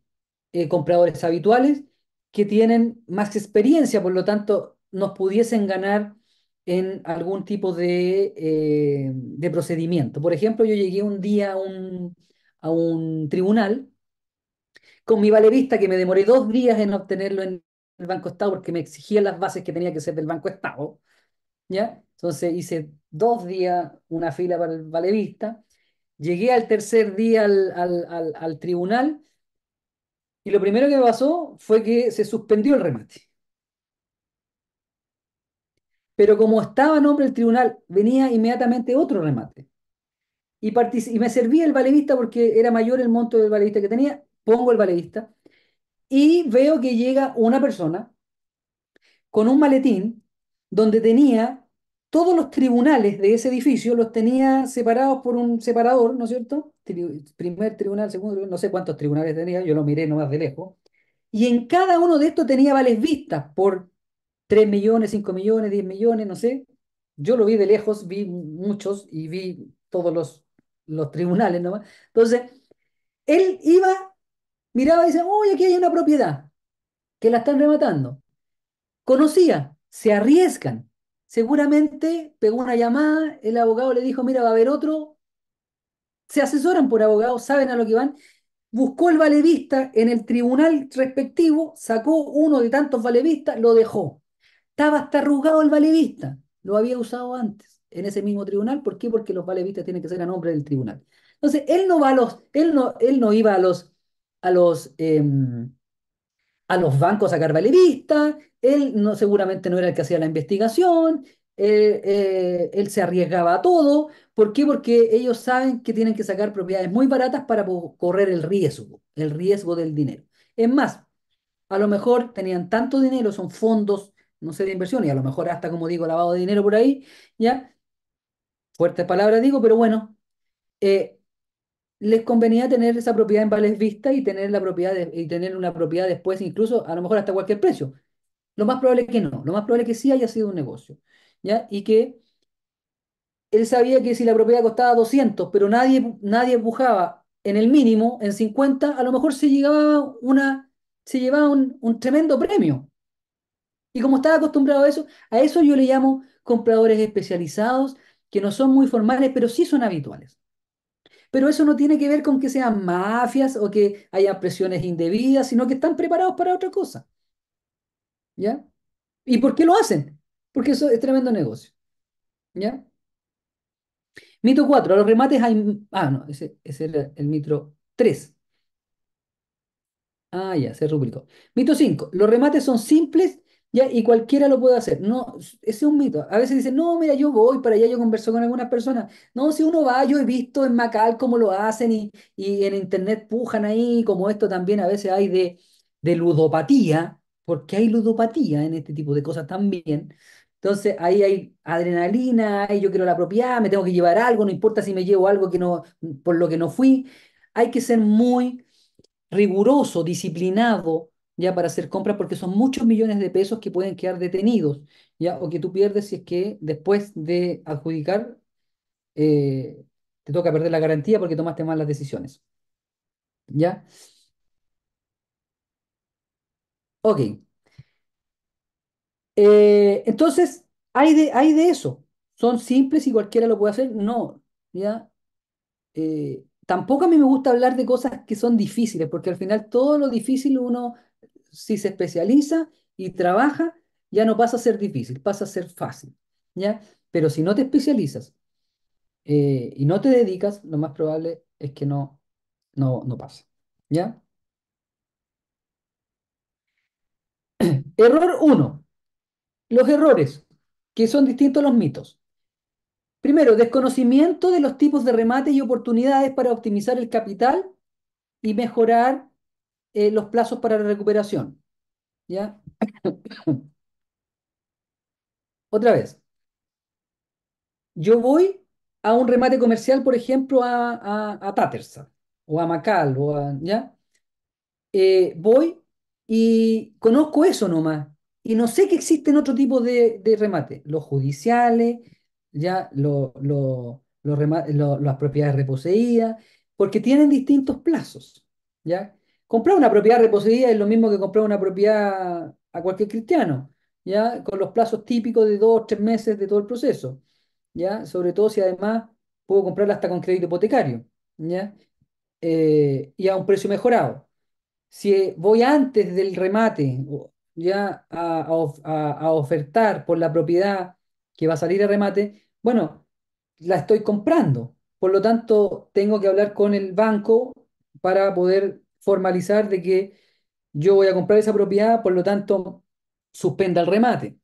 eh, compradores habituales que tienen más experiencia, por lo tanto nos pudiesen ganar en algún tipo de, eh, de procedimiento. Por ejemplo, yo llegué un día a un, a un tribunal con mi valevista que me demoré dos días en obtenerlo en el Banco Estado porque me exigía las bases que tenía que ser del Banco Estado. ¿ya? Entonces hice dos días una fila para el valevista. Llegué al tercer día al, al, tribunal y lo primero que me pasó fue que se suspendió el remate. Pero como estaba en nombre del tribunal, venía inmediatamente otro remate y, me servía el vista porque era mayor el monto del vista que tenía, pongo el vista y veo que llega una persona con un maletín donde tenía todos los tribunales de ese edificio, los tenía separados por un separador, ¿no es cierto? primer tribunal, segundo tribunal, no sé cuántos tribunales tenía, yo lo miré nomás de lejos. Y en cada uno de estos tenía vales vistas por 3 millones, 5 millones, 10 millones, no sé. Yo lo vi de lejos, vi muchos y vi todos los los tribunales nomás. Entonces, él iba, miraba y decía, uy, aquí hay una propiedad que la están rematando. Conocía, se arriesgan. Seguramente pegó una llamada, el abogado le dijo, mira, va a haber otro. Se asesoran por abogados, saben a lo que van. Buscó el valevista en el tribunal respectivo, sacó uno de tantos valevistas, lo dejó. Estaba hasta arrugado el valevista, lo había usado antes en ese mismo tribunal. ¿Por qué? Porque los valevistas tienen que ser a nombre del tribunal. Entonces, él no va a los, él no, él no iba a los, a los, em, a los bancos a sacar valevistas, él no, seguramente no era el que hacía la investigación, eh, eh, él se arriesgaba a todo. ¿Por qué? Porque ellos saben que tienen que sacar propiedades muy baratas para correr el riesgo, el riesgo del dinero. Es más, a lo mejor tenían tanto dinero, son fondos, no sé, de inversión, y a lo mejor hasta, como digo, lavado de dinero por ahí, ¿ya? Fuertes palabras digo, pero bueno, eh, les convenía tener esa propiedad en Vales Vista y tener, la propiedad y tener una propiedad después, incluso a lo mejor hasta cualquier precio. Lo más probable es que no, lo más probable es que sí haya sido un negocio, ¿ya? Y que él sabía que si la propiedad costaba 200, pero nadie, nadie en el mínimo, en 50, a lo mejor se, llegaba una, se llevaba un, un tremendo premio. Y como estaba acostumbrado a eso, a eso yo le llamo compradores especializados que no son muy formales, pero sí son habituales. Pero eso no tiene que ver con que sean mafias o que haya presiones indebidas, sino que están preparados para otra cosa. ¿Ya? ¿Y por qué lo hacen? Porque eso es tremendo negocio. ¿Ya? Mito 4, los remates hay... Ah, no, ese, ese era el mito 3. Ah, ya, se rubricó. Mito 5, los remates son simples y cualquiera lo puede hacer. No, ese es un mito. A veces dicen, no, mira, yo voy para allá, yo converso con algunas personas. No, si uno va, yo he visto en Macal cómo lo hacen y, y en internet pujan ahí, como esto también a veces hay de, ludopatía, porque hay ludopatía en este tipo de cosas también. Entonces ahí hay adrenalina, yo quiero la propiedad, me tengo que llevar algo, no importa si me llevo algo que no, por lo que no fui. Hay que ser muy riguroso, disciplinado ya para hacer compras porque son muchos millones de pesos que pueden quedar detenidos, ya o que tú pierdes si es que después de adjudicar eh, te toca perder la garantía porque tomaste malas decisiones. ¿Ya? Ok. Eh, entonces, hay de, hay de eso. ¿Son simples y cualquiera lo puede hacer? No, ¿ya? Eh, tampoco a mí me gusta hablar de cosas que son difíciles, porque al final todo lo difícil uno si se especializa y trabaja, ya no pasa a ser difícil, pasa a ser fácil, ¿ya? Pero si no te especializas eh, y no te dedicas, lo más probable es que no, no, no pase, ¿ya? Error 1. Los errores, que son distintos a los mitos. Primero, desconocimiento de los tipos de remate y oportunidades para optimizar el capital y mejorar eh, los plazos para la recuperación. ¿Ya? Otra vez. Yo voy a un remate comercial, por ejemplo, a, a, o a Macal, o a, ¿ya? Eh, voy y conozco eso nomás. Y no sé que existen otro tipo de, remate. Los judiciales, ya lo, las propiedades reposeídas, porque tienen distintos plazos. ¿ya? Comprar una propiedad reposeída es lo mismo que comprar una propiedad a cualquier cristiano, ¿ya? Con los plazos típicos de dos, o tres meses de todo el proceso, ¿ya? Sobre todo si además puedo comprarla hasta con crédito hipotecario, ¿ya? Eh, y a un precio mejorado. Si voy antes del remate, ya a, a, ofertar por la propiedad que va a salir a remate, bueno, la estoy comprando. Por lo tanto, tengo que hablar con el banco para poder formalizar de que yo voy a comprar esa propiedad, por lo tanto, suspenda el remate.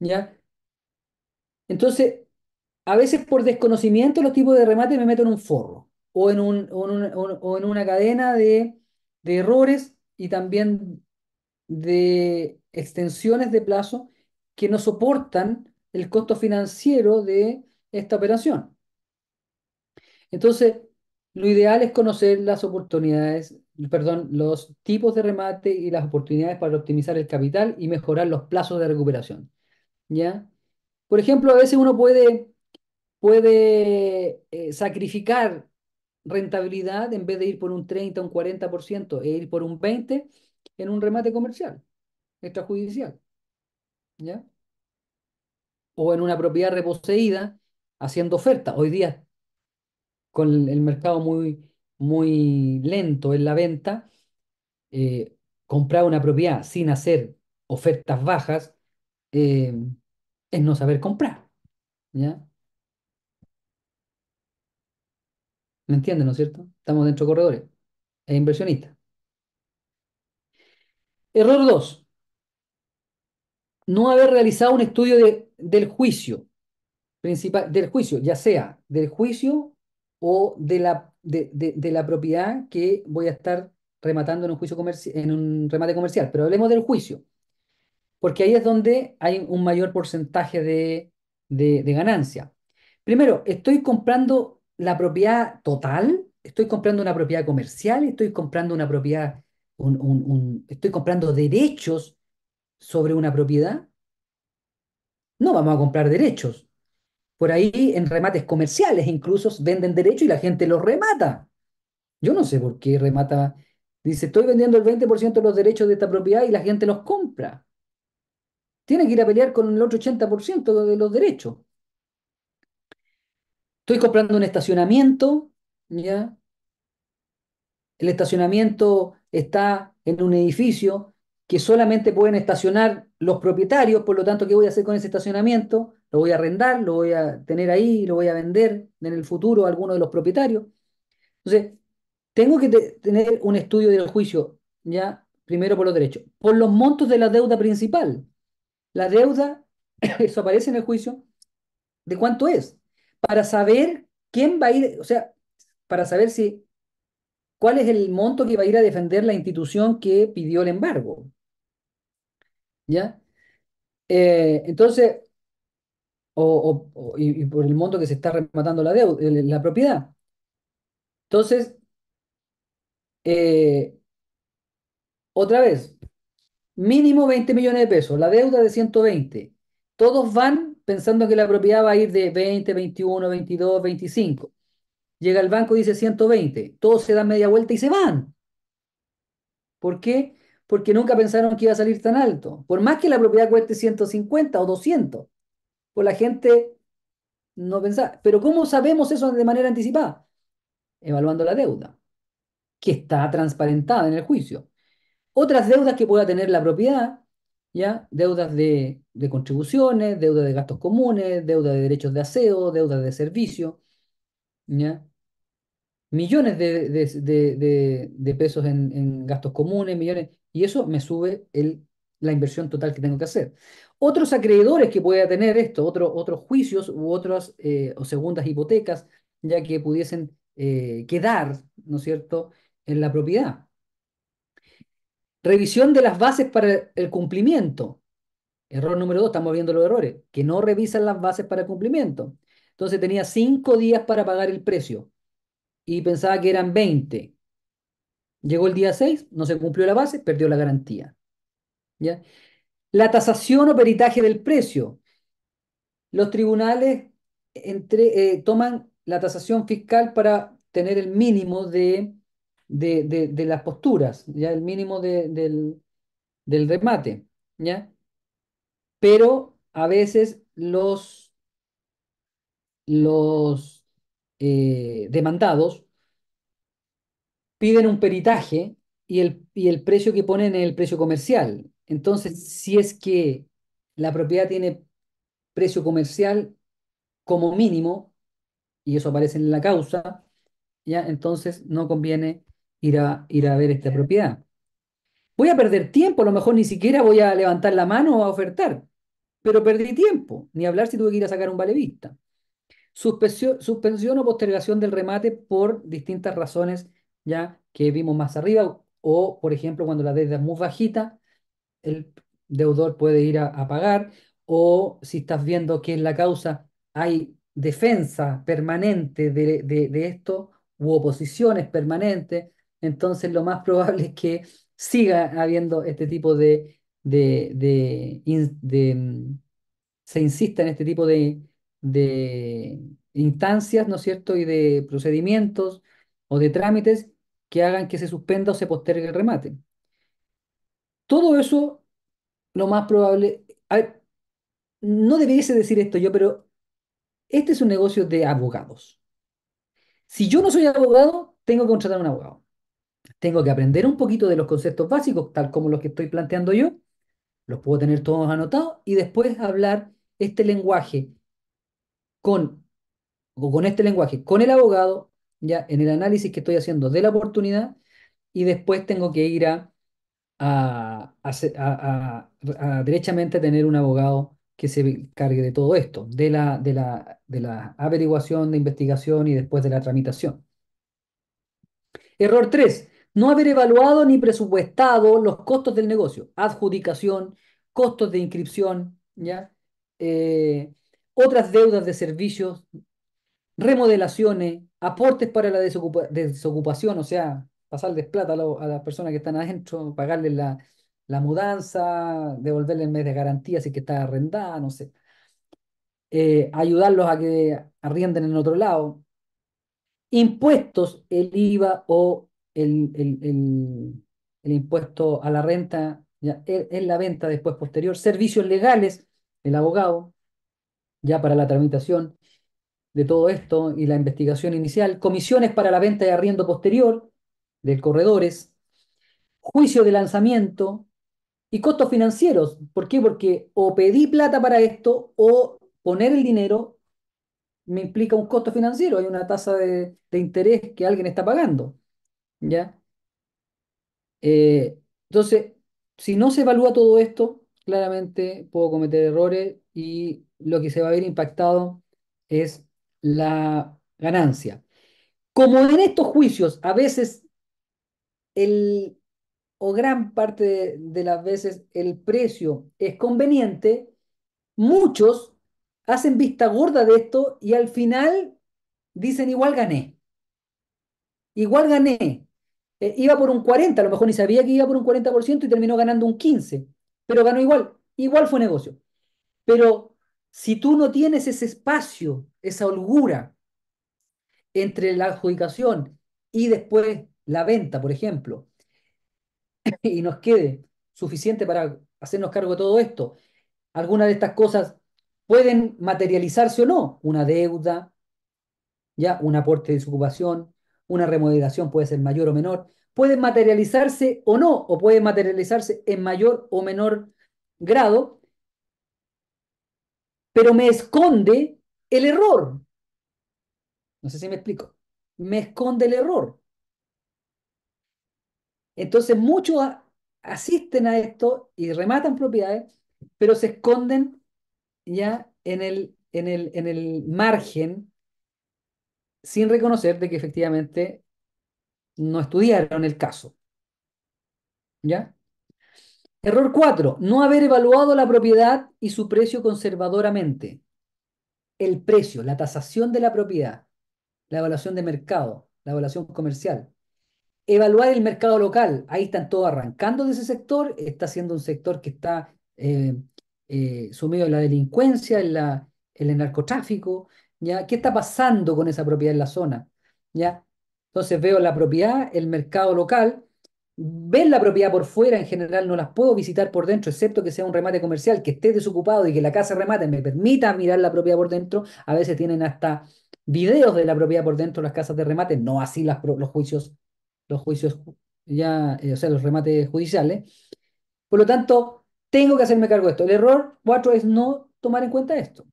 ¿Ya? Entonces, a veces por desconocimiento los tipos de remate me meto en un forro o en, en, una cadena de, de errores y también de extensiones de plazo que no soportan el costo financiero de esta operación. Entonces, lo ideal es conocer las oportunidades perdón, los tipos de remate y las oportunidades para optimizar el capital y mejorar los plazos de recuperación. ¿Ya? Por ejemplo, a veces uno puede, puede eh, sacrificar rentabilidad en vez de ir por un 30, un 40% e ir por un 20% en un remate comercial, extrajudicial. ¿Ya? O en una propiedad reposeída haciendo oferta. Hoy día, con el mercado muy, muy lento en la venta, eh, comprar una propiedad sin hacer ofertas bajas eh, es no saber comprar. ¿Ya? ¿Me entienden, no es cierto? Estamos dentro de corredores. e inversionista. Error 2. No haber realizado un estudio de, del juicio. Principal, del juicio, ya sea del juicio o de la de, la propiedad que voy a estar rematando en un, juicio en un remate comercial, pero hablemos del juicio, porque ahí es donde hay un mayor porcentaje de, ganancia. Primero, estoy comprando la propiedad total, estoy comprando una propiedad comercial, estoy comprando una propiedad, un, estoy comprando derechos sobre una propiedad. No vamos a comprar derechos, por ahí en remates comerciales incluso venden derecho y la gente los remata. Yo no sé por qué remata. Dice, estoy vendiendo el 20% de los derechos de esta propiedad y la gente los compra. Tiene que ir a pelear con el otro 80% de los derechos. Estoy comprando un estacionamiento, ¿ya? El estacionamiento está en un edificio que solamente pueden estacionar los propietarios, por lo tanto, ¿qué voy a hacer con ese estacionamiento? lo voy a arrendar, lo voy a tener ahí, lo voy a vender en el futuro a alguno de los propietarios. Entonces, tengo que tener un estudio del juicio, ya, primero por los derechos, por los montos de la deuda principal. La deuda, eso aparece en el juicio, de cuánto es, para saber quién va a ir, o sea, para saber si, cuál es el monto que va a ir a defender la institución que pidió el embargo. ¿Ya? Eh, entonces, o, y, por el monto que se está rematando la deuda, la propiedad. Entonces, eh, otra vez, mínimo 20 millones de pesos, la deuda de 120. Todos van pensando que la propiedad va a ir de 20, 21, 22, 25. Llega el banco y dice 120. Todos se dan media vuelta y se van. ¿Por qué? Porque nunca pensaron que iba a salir tan alto. Por más que la propiedad cueste 150 o 200 o pues la gente no pensaba. Pero ¿cómo sabemos eso de manera anticipada? Evaluando la deuda, que está transparentada en el juicio. Otras deudas que pueda tener la propiedad, ¿ya? Deudas de, contribuciones, deudas de gastos comunes, deuda de derechos de aseo, deuda de servicio, ¿ya? millones de, pesos en, gastos comunes, millones, y eso me sube el, la inversión total que tengo que hacer. Otros acreedores que pueda tener esto, otros juicios u otras eh, o segundas hipotecas, ya que pudiesen eh, quedar, ¿no es cierto?, en la propiedad. Revisión de las bases para el cumplimiento. Error número dos, estamos viendo los errores, que no revisan las bases para el cumplimiento. Entonces tenía cinco días para pagar el precio y pensaba que eran 20. Llegó el día 6, no se cumplió la base, perdió la garantía. ¿Ya? La tasación o peritaje del precio. Los tribunales entre, eh, toman la tasación fiscal para tener el mínimo de, de, las posturas, ya el mínimo del, remate, ¿ya? Pero a veces los, los eh, demandados piden un peritaje y el, y el precio que ponen es el precio comercial. Entonces, si es que la propiedad tiene precio comercial como mínimo, y eso aparece en la causa, ya entonces no conviene ir a, ir a ver esta propiedad. Voy a perder tiempo, a lo mejor ni siquiera voy a levantar la mano o a ofertar, pero perdí tiempo, ni hablar si tuve que ir a sacar un valevista. Suspensión, suspensión o postergación del remate por distintas razones ya que vimos más arriba, o por ejemplo cuando la deuda es muy bajita, el deudor puede ir a, pagar, o si estás viendo que en la causa, hay defensa permanente de, esto u oposiciones permanentes, entonces lo más probable es que siga habiendo este tipo de, de mm, se insista en este tipo de, instancias, ¿no es cierto?, y de procedimientos o de trámites que hagan que se suspenda o se postergue el remate. Todo eso, lo más probable, no debiese decir esto yo, pero este es un negocio de abogados. Si yo no soy abogado, tengo que contratar a un abogado. Tengo que aprender un poquito de los conceptos básicos, tal como los que estoy planteando yo. Los puedo tener todos anotados y después hablar este lenguaje con, o con este lenguaje, con el abogado, ya en el análisis que estoy haciendo de la oportunidad y después tengo que ir a a, a, derechamente tener un abogado que se cargue de todo esto, de la, de la, de la averiguación, de investigación y después de la tramitación. Error 3. No haber evaluado ni presupuestado los costos del negocio, adjudicación, costos de inscripción, ¿ya? Eh, otras deudas de servicios, remodelaciones, aportes para la desocupación, o sea, pasarles plata a, las personas que están adentro, pagarles la, la mudanza, devolverle el mes de garantía si que está arrendada, no sé. Eh, ayudarlos a que arrienden en otro lado. Impuestos, el IVA o el, el, impuesto a la renta ya, en la venta después posterior. Servicios legales, el abogado, ya para la tramitación de todo esto y la investigación inicial. Comisiones para la venta y arriendo posterior de corredores, juicio de lanzamiento y costos financieros. ¿Por qué? Porque o pedí plata para esto o poner el dinero me implica un costo financiero, hay una tasa de, interés que alguien está pagando. ¿ya? Eh, entonces, si no se evalúa todo esto, claramente puedo cometer errores y lo que se va a ver impactado es la ganancia. Como en estos juicios a veces el, o gran parte de, las veces el precio es conveniente, muchos hacen vista gorda de esto y al final dicen igual gané. Igual gané. Eh, iba por un 40, a lo mejor ni sabía que iba por un 40% y terminó ganando un 15, pero ganó igual. Igual fue negocio. Pero si tú no tienes ese espacio, esa holgura entre la adjudicación y después la venta, por ejemplo, y nos quede suficiente para hacernos cargo de todo esto, algunas de estas cosas pueden materializarse o no, una deuda, ya un aporte de desocupación, una remodelación puede ser mayor o menor, pueden materializarse o no, o pueden materializarse en mayor o menor grado, pero me esconde el error. No sé si me explico. Me esconde el error. Entonces muchos asisten a esto y rematan propiedades, pero se esconden ya en el, en el, margen sin reconocer de que efectivamente no estudiaron el caso. ¿Ya? Error 4. No haber evaluado la propiedad y su precio conservadoramente. El precio, la tasación de la propiedad, la evaluación de mercado, la evaluación comercial, Evaluar el mercado local. Ahí están todos arrancando de ese sector. Está siendo un sector que está eh, eh, sumido en la delincuencia, en, la, el narcotráfico. ¿ya? ¿Qué está pasando con esa propiedad en la zona? ¿ya? Entonces veo la propiedad, el mercado local. ven la propiedad por fuera, en general no las puedo visitar por dentro, excepto que sea un remate comercial, que esté desocupado y que la casa remate me permita mirar la propiedad por dentro. A veces tienen hasta videos de la propiedad por dentro las casas de remate, no así las, los juicios los juicios ya, eh, o sea, los remates judiciales. Por lo tanto, tengo que hacerme cargo de esto. El error cuatro es no tomar en cuenta esto.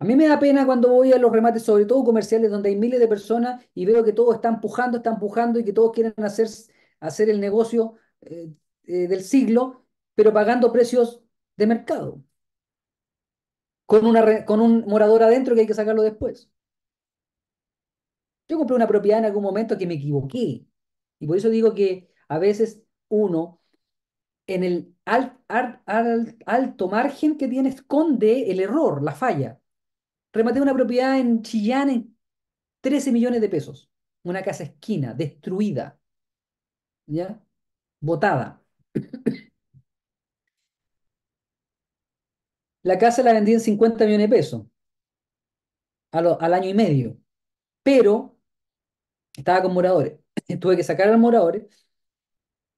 A mí me da pena cuando voy a los remates, sobre todo comerciales, donde hay miles de personas y veo que todos están pujando, están pujando y que todos quieren hacer, hacer el negocio eh, eh, del siglo, pero pagando precios de mercado. Con, una, con un morador adentro que hay que sacarlo después. Yo compré una propiedad en algún momento que me equivoqué. Y por eso digo que a veces uno, en el alto margen que tiene, esconde el error, la falla. Rematé una propiedad en Chillán en 13 millones de pesos. Una casa esquina, destruida. ¿Ya? Botada. la casa la vendí en 50 millones de pesos. al año y medio. Pero estaba con moradores. Tuve que sacar a los moradores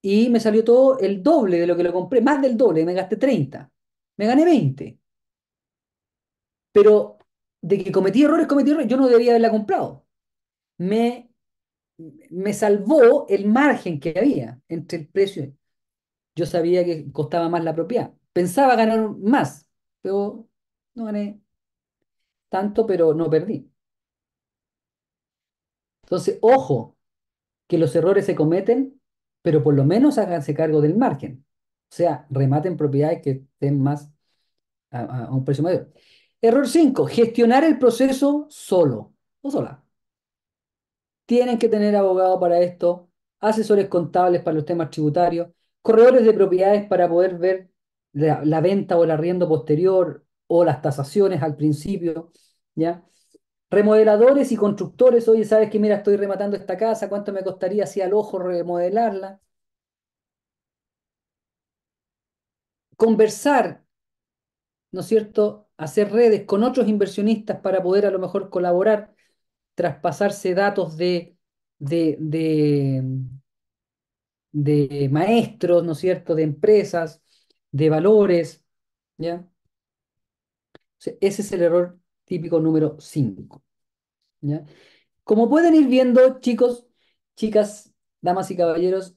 y me salió todo el doble de lo que lo compré, más del doble, me gasté 30. Me gané 20. Pero de que cometí errores, cometí errores, yo no debía haberla comprado. Me, me salvó el margen que había entre el precio. Yo sabía que costaba más la propiedad. Pensaba ganar más, pero no gané tanto, pero no perdí. Entonces, ojo, que los errores se cometen, pero por lo menos háganse cargo del margen. O sea, rematen propiedades que estén más a, un precio mayor. Error cinco, gestionar el proceso solo o sola. Tienen que tener abogado para esto, asesores contables para los temas tributarios, corredores de propiedades para poder ver la, la venta o el arriendo posterior o las tasaciones al principio, ¿ya? Remodeladores y constructores, oye, sabes que mira, estoy rematando esta casa, ¿cuánto me costaría así al ojo remodelarla? Conversar, ¿no es cierto? Hacer redes con otros inversionistas para poder a lo mejor colaborar, traspasarse datos de, de, de, maestros, ¿no es cierto? De empresas, de valores, ¿ya? ese es el error típico número 5. Como pueden ir viendo, chicos, chicas, damas y caballeros,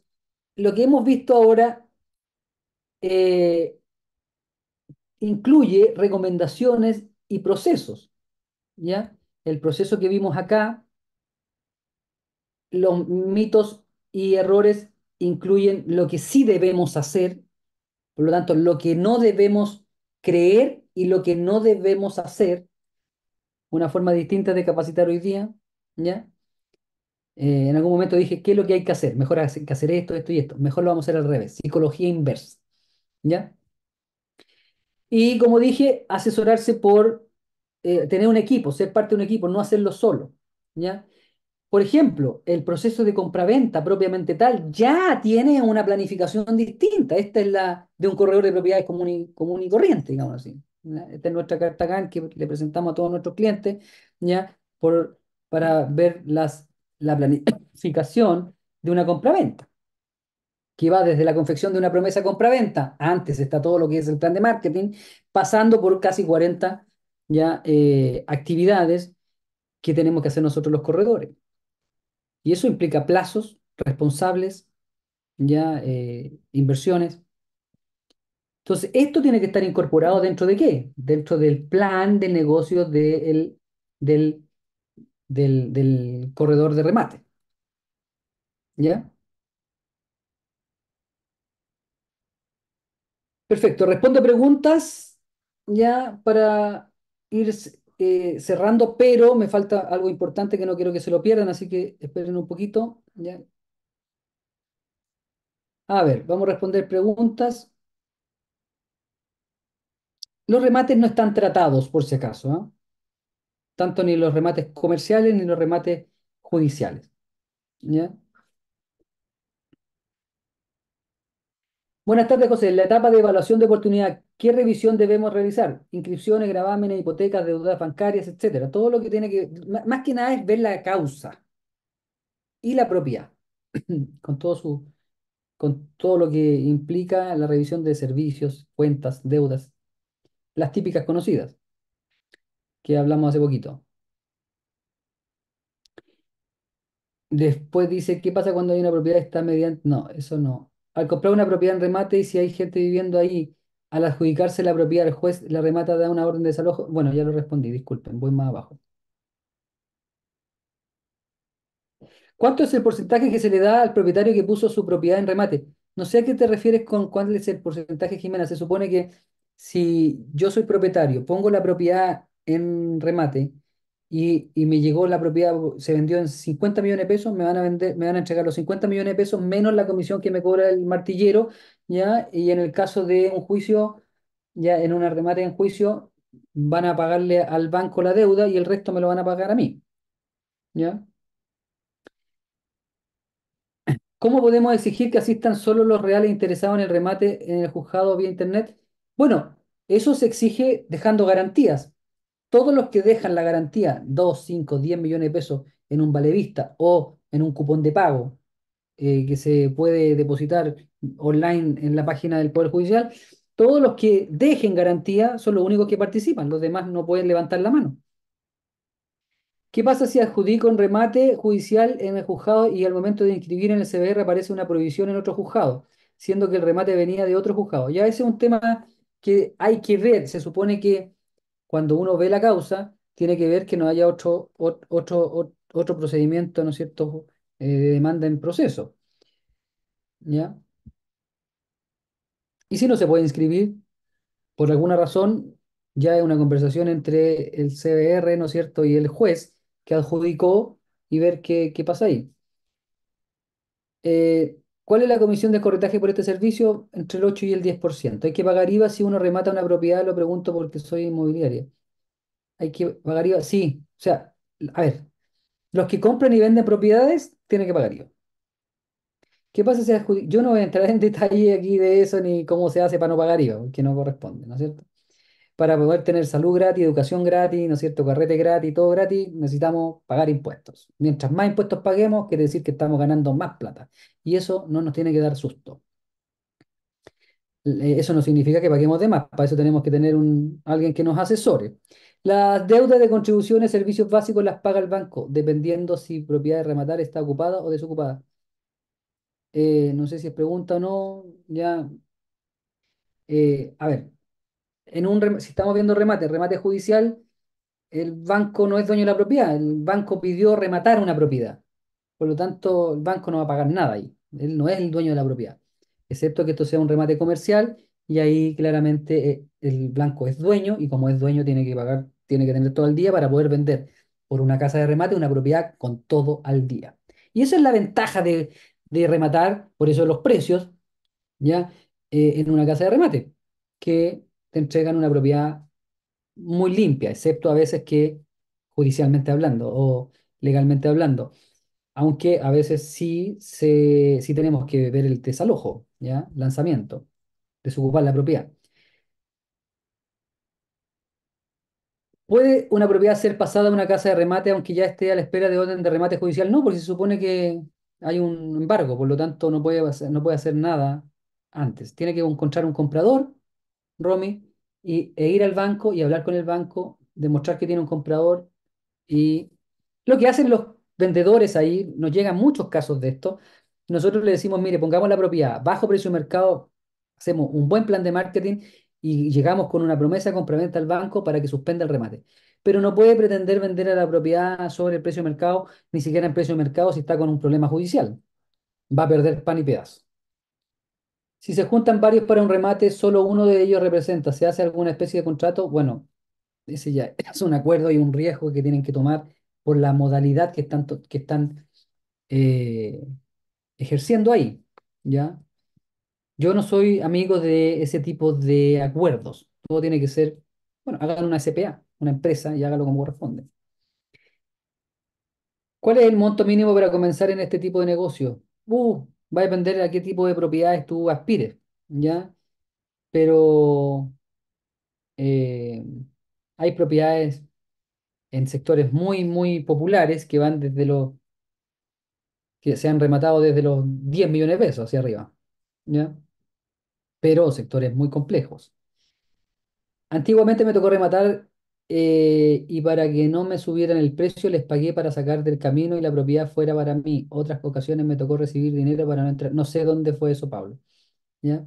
lo que hemos visto ahora eh, incluye recomendaciones y procesos. ¿ya? El proceso que vimos acá, los mitos y errores incluyen lo que sí debemos hacer, por lo tanto, lo que no debemos creer y lo que no debemos hacer, una forma distinta de capacitar hoy día, ¿ya? Eh, en algún momento dije, ¿qué es lo que hay que hacer? Mejor hay que hacer esto, esto y esto. Mejor lo vamos a hacer al revés. Psicología inversa. ¿Ya? Y como dije, asesorarse por eh, tener un equipo, ser parte de un equipo, no hacerlo solo. ¿Ya? Por ejemplo, el proceso de compraventa propiamente tal ya tiene una planificación distinta. Esta es la de un corredor de propiedades común común y corriente, digamos así esta es nuestra carta GAN que le presentamos a todos nuestros clientes, ¿ya? Por, para ver las, la planificación de una compraventa, que va desde la confección de una promesa compra-venta antes está todo lo que es el plan de marketing, pasando por casi 40 ya, eh, actividades que tenemos que hacer nosotros los corredores. Y eso implica plazos responsables, ya eh, inversiones, entonces, esto tiene que estar incorporado dentro de qué? Dentro del plan de negocio del, del, del corredor de remate. ¿Ya? Perfecto. Responde preguntas ya para ir eh, cerrando, pero me falta algo importante que no quiero que se lo pierdan, así que esperen un poquito. A ver, vamos a responder preguntas. Los remates no están tratados, por si acaso, ¿no? ¿ah? tanto ni los remates comerciales ni los remates judiciales. Buenas tardes, José. En la etapa de evaluación de oportunidad, ¿qué revisión debemos realizar? Inscripciones, gravámenes, hipotecas, deudas bancarias, etcétera. Todo lo que tiene que. Más que nada es ver la causa y la propiedad, con todo su. con todo lo que implica la revisión de servicios, cuentas, deudas, las típicas conocidas que hablamos hace poquito. Después dice, ¿qué pasa cuando hay una propiedad que está mediante... No, eso no. Al comprar una propiedad en remate y si hay gente viviendo ahí, al adjudicarse la propiedad al juez, la remata da una orden de desalojo. Bueno, ya lo respondí, disculpen, voy más abajo. ¿Cuánto es el porcentaje que se le da al propietario que puso su propiedad en remate? No sé a qué te refieres con cuál es el porcentaje, Jimena. Se supone que si yo soy propietario, pongo la propiedad en remate y, me llegó la propiedad, se vendió en 50 millones de pesos, me van a vender, me van a entregar los 50 millones de pesos menos la comisión que me cobra el martillero, ¿ya? Y en el caso de un juicio, ya en un remate en juicio, van a pagarle al banco la deuda y el resto me lo van a pagar a mí, ¿ya? ¿Cómo podemos exigir que asistan solo los reales interesados en el remate en el juzgado vía internet? Bueno, eso se exige dejando garantías. Todos los que dejan la garantía, 2, 5, 10 millones de pesos en un valevista o en un cupón de pago eh, que se puede depositar online en la página del Poder Judicial, todos los que dejen garantía son los únicos que participan, los demás no pueden levantar la mano. ¿Qué pasa si adjudico un remate judicial en el juzgado y al momento de inscribir en el CBR aparece una prohibición en otro juzgado, siendo que el remate venía de otro juzgado? Ya ese es un tema que hay que ver. Se supone que cuando uno ve la causa, tiene que ver que no haya otro, otro, otro procedimiento, ¿no es cierto?, eh, de demanda en proceso. ¿Ya? Y si no se puede inscribir, por alguna razón, ya hay una conversación entre el CBR, ¿no es cierto?, y el juez que adjudicó y ver qué, qué pasa ahí. Eh, ¿Cuál es la comisión de corretaje por este servicio? Entre el 8 y el 10%. Hay que pagar IVA si uno remata una propiedad, lo pregunto porque soy inmobiliaria. Hay que pagar IVA, sí. O sea, a ver, los que compran y venden propiedades tienen que pagar IVA. ¿Qué pasa si adjudica? Yo no voy a entrar en detalle aquí de eso ni cómo se hace para no pagar IVA, que no corresponde, ¿no es cierto? para poder tener salud gratis, educación gratis, ¿no es cierto? Carrete gratis, todo gratis, necesitamos pagar impuestos. Mientras más impuestos paguemos, quiere decir que estamos ganando más plata. Y eso no nos tiene que dar susto. Eso no significa que paguemos de más, para eso tenemos que tener un, alguien que nos asesore. Las deudas de contribuciones, servicios básicos las paga el banco, dependiendo si propiedad de rematar está ocupada o desocupada. Eh, no sé si es pregunta o no, ya. Eh, a ver, en un, si estamos viendo remate, remate judicial, el banco no es dueño de la propiedad, el banco pidió rematar una propiedad. Por lo tanto, el banco no va a pagar nada ahí, él no es el dueño de la propiedad, excepto que esto sea un remate comercial y ahí claramente eh, el banco es dueño y como es dueño tiene que pagar, tiene que tener todo el día para poder vender por una casa de remate una propiedad con todo al día. Y esa es la ventaja de, rematar, por eso los precios, ¿ya? Eh, en una casa de remate, que te entregan una propiedad muy limpia, excepto a veces que judicialmente hablando o legalmente hablando. Aunque a veces sí, sí tenemos que ver el desalojo, ¿ya? lanzamiento, desocupar la propiedad. ¿Puede una propiedad ser pasada a una casa de remate aunque ya esté a la espera de orden de remate judicial? No, porque se supone que hay un embargo, por lo tanto no puede no puede hacer nada antes. Tiene que encontrar un comprador Romy, y, e ir al banco y hablar con el banco, demostrar que tiene un comprador. Y lo que hacen los vendedores ahí, nos llegan muchos casos de esto. Nosotros le decimos, mire, pongamos la propiedad, bajo precio de mercado, hacemos un buen plan de marketing y llegamos con una promesa de compraventa al banco para que suspenda el remate. Pero no puede pretender vender a la propiedad sobre el precio de mercado, ni siquiera en precio de mercado si está con un problema judicial. Va a perder pan y pedazo. Si se juntan varios para un remate, solo uno de ellos representa, se hace alguna especie de contrato, bueno, ese ya es un acuerdo y un riesgo que tienen que tomar por la modalidad que están, que están eh, ejerciendo ahí, ¿ya? Yo no soy amigo de ese tipo de acuerdos. Todo tiene que ser, bueno, hagan una SPA, una empresa y hágalo como corresponde. ¿Cuál es el monto mínimo para comenzar en este tipo de negocio? Uh, va a depender a qué tipo de propiedades tú aspires, ¿ya? Pero eh, hay propiedades en sectores muy, muy populares que van desde los, que se han rematado desde los 10 millones de pesos hacia arriba, ¿ya? Pero sectores muy complejos. Antiguamente me tocó rematar eh, y para que no me subieran el precio les pagué para sacar del camino y la propiedad fuera para mí. Otras ocasiones me tocó recibir dinero para no entrar. No sé dónde fue eso, Pablo. ¿Ya?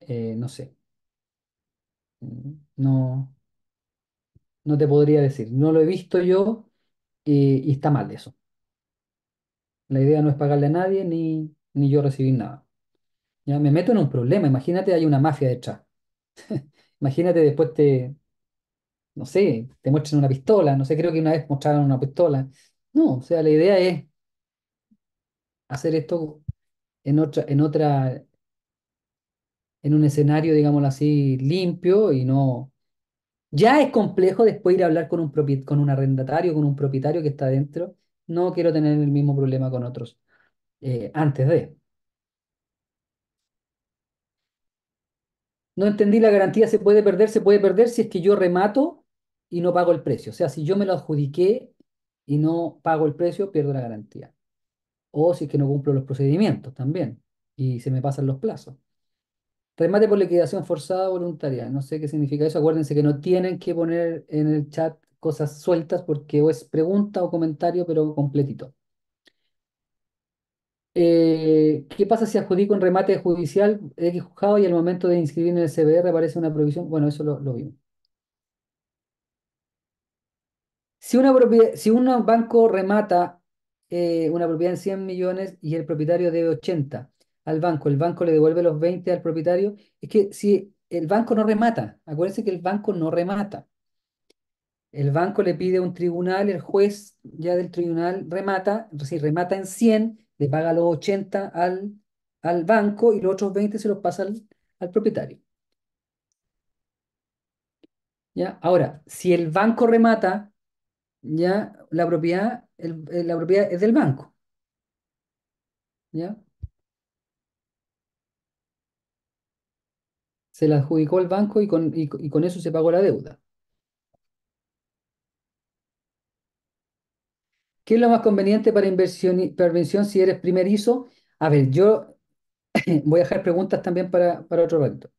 Eh, no sé. No, no te podría decir. No lo he visto yo eh, y está mal eso. La idea no es pagarle a nadie ni, ni yo recibir nada. Ya me meto en un problema. Imagínate, hay una mafia detrás. Imagínate, después te, no sé, te muestran una pistola, no sé, creo que una vez mostraron una pistola. No, o sea, la idea es hacer esto en otra, en otra, en un escenario, digámoslo así, limpio y no. Ya es complejo después ir a hablar con un, con un arrendatario, con un propietario que está adentro No quiero tener el mismo problema con otros eh, antes de. No entendí la garantía, se puede perder, se puede perder si es que yo remato y no pago el precio. O sea, si yo me lo adjudiqué y no pago el precio, pierdo la garantía. O si es que no cumplo los procedimientos también y se me pasan los plazos. Remate por liquidación forzada voluntaria. No sé qué significa eso. Acuérdense que no tienen que poner en el chat cosas sueltas porque o es pregunta o comentario, pero completito. Eh, ¿Qué pasa si adjudico un remate judicial X juzgado y al momento de inscribir en el CBR aparece una provisión? Bueno, eso lo, lo vimos. Si, una si un banco remata eh, una propiedad en 100 millones y el propietario debe 80 al banco, el banco le devuelve los 20 al propietario, es que si el banco no remata, acuérdense que el banco no remata. El banco le pide a un tribunal, el juez ya del tribunal remata, si remata en 100, le paga los 80 al, al banco y los otros 20 se los pasa al, propietario. ¿Ya? Ahora, si el banco remata, ya la propiedad, eh, la propiedad es del banco. ¿Ya? Se la adjudicó el banco y con, eso se pagó la deuda. ¿Qué es lo más conveniente para inversión, intervención si eres primerizo? A ver, yo voy a dejar preguntas también para, para otro rato.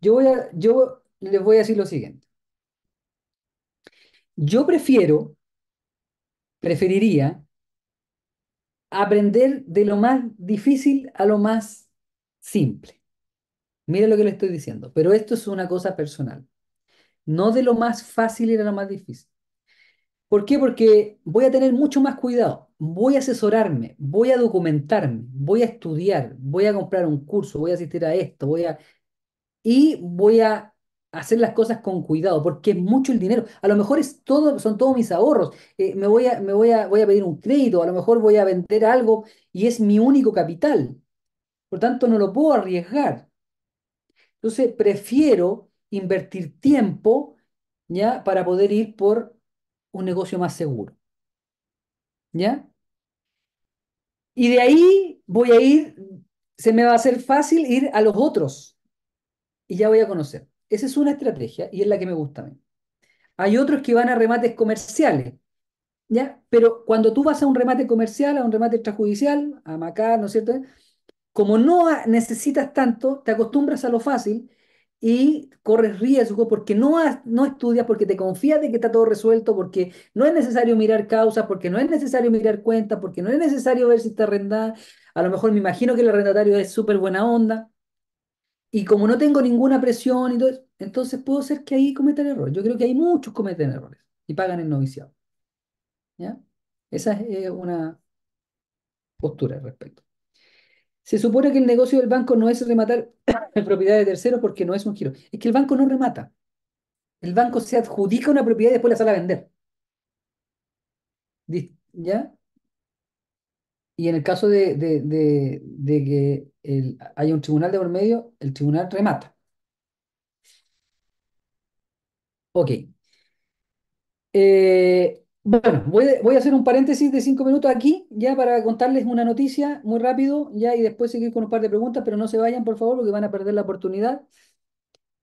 Yo, voy a, yo les voy a decir lo siguiente. Yo prefiero preferiría aprender de lo más difícil a lo más simple. mire lo que le estoy diciendo, pero esto es una cosa personal. No de lo más fácil a lo más difícil. ¿Por qué? Porque voy a tener mucho más cuidado, voy a asesorarme, voy a documentarme, voy a estudiar, voy a comprar un curso, voy a asistir a esto, voy a... Y voy a hacer las cosas con cuidado, porque es mucho el dinero. A lo mejor es todo, son todos mis ahorros. Eh, me, voy a, me voy, a, voy a pedir un crédito, a lo mejor voy a vender algo y es mi único capital. Por tanto, no lo puedo arriesgar. Entonces, prefiero invertir tiempo ya para poder ir por un negocio más seguro. ¿Ya? Y de ahí voy a ir, se me va a hacer fácil ir a los otros y ya voy a conocer. Esa es una estrategia y es la que me gusta a mí. Hay otros que van a remates comerciales, ¿ya? Pero cuando tú vas a un remate comercial, a un remate extrajudicial, a Macar, ¿no es cierto? Como no necesitas tanto, te acostumbras a lo fácil y corres riesgo porque no, no estudias, porque te confías de que está todo resuelto, porque no es necesario mirar causas, porque no es necesario mirar cuentas, porque no es necesario ver si está arrendada. A lo mejor me imagino que el arrendatario es súper buena onda. Y como no tengo ninguna presión, y todo, entonces puedo ser que ahí cometan error Yo creo que hay muchos que cometen errores y pagan el noviciado. ¿Ya? Esa es eh, una postura al respecto. Se supone que el negocio del banco no es rematar propiedades de terceros porque no es un giro. Es que el banco no remata. El banco se adjudica una propiedad y después la sale a vender. ¿Ya? Y en el caso de, que haya un tribunal de por medio, el tribunal remata. Ok. Eh, bueno, voy, a hacer un paréntesis de cinco minutos aquí, ya para contarles una noticia muy rápido, ya y después seguir con un par de preguntas, pero no se vayan, por favor, porque van a perder la oportunidad.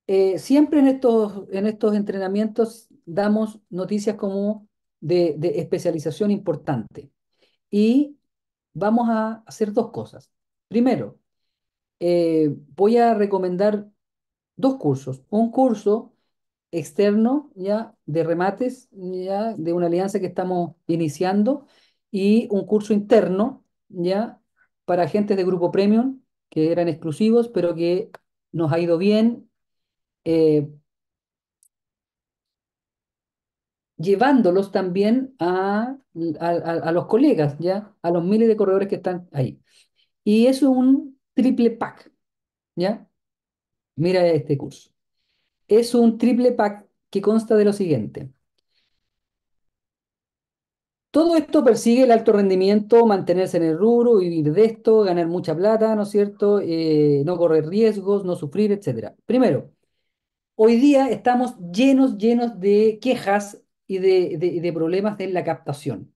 Eh, siempre en estos, en estos entrenamientos damos noticias como de, de especialización importante. Y vamos a hacer dos cosas. Primero, eh, voy a recomendar dos cursos. Un curso externo ya de remates ya de una alianza que estamos iniciando y un curso interno ya para agentes de grupo premium que eran exclusivos pero que nos ha ido bien eh, llevándolos también a, los colegas, ¿ya? A los miles de corredores que están ahí. Y eso es un triple pack, ¿ya? Mira este curso. Es un triple pack que consta de lo siguiente. Todo esto persigue el alto rendimiento, mantenerse en el rubro, vivir de esto, ganar mucha plata, ¿no es cierto? Eh, no correr riesgos, no sufrir, etc. Primero, hoy día estamos llenos, llenos de quejas y de, de, de problemas en la captación.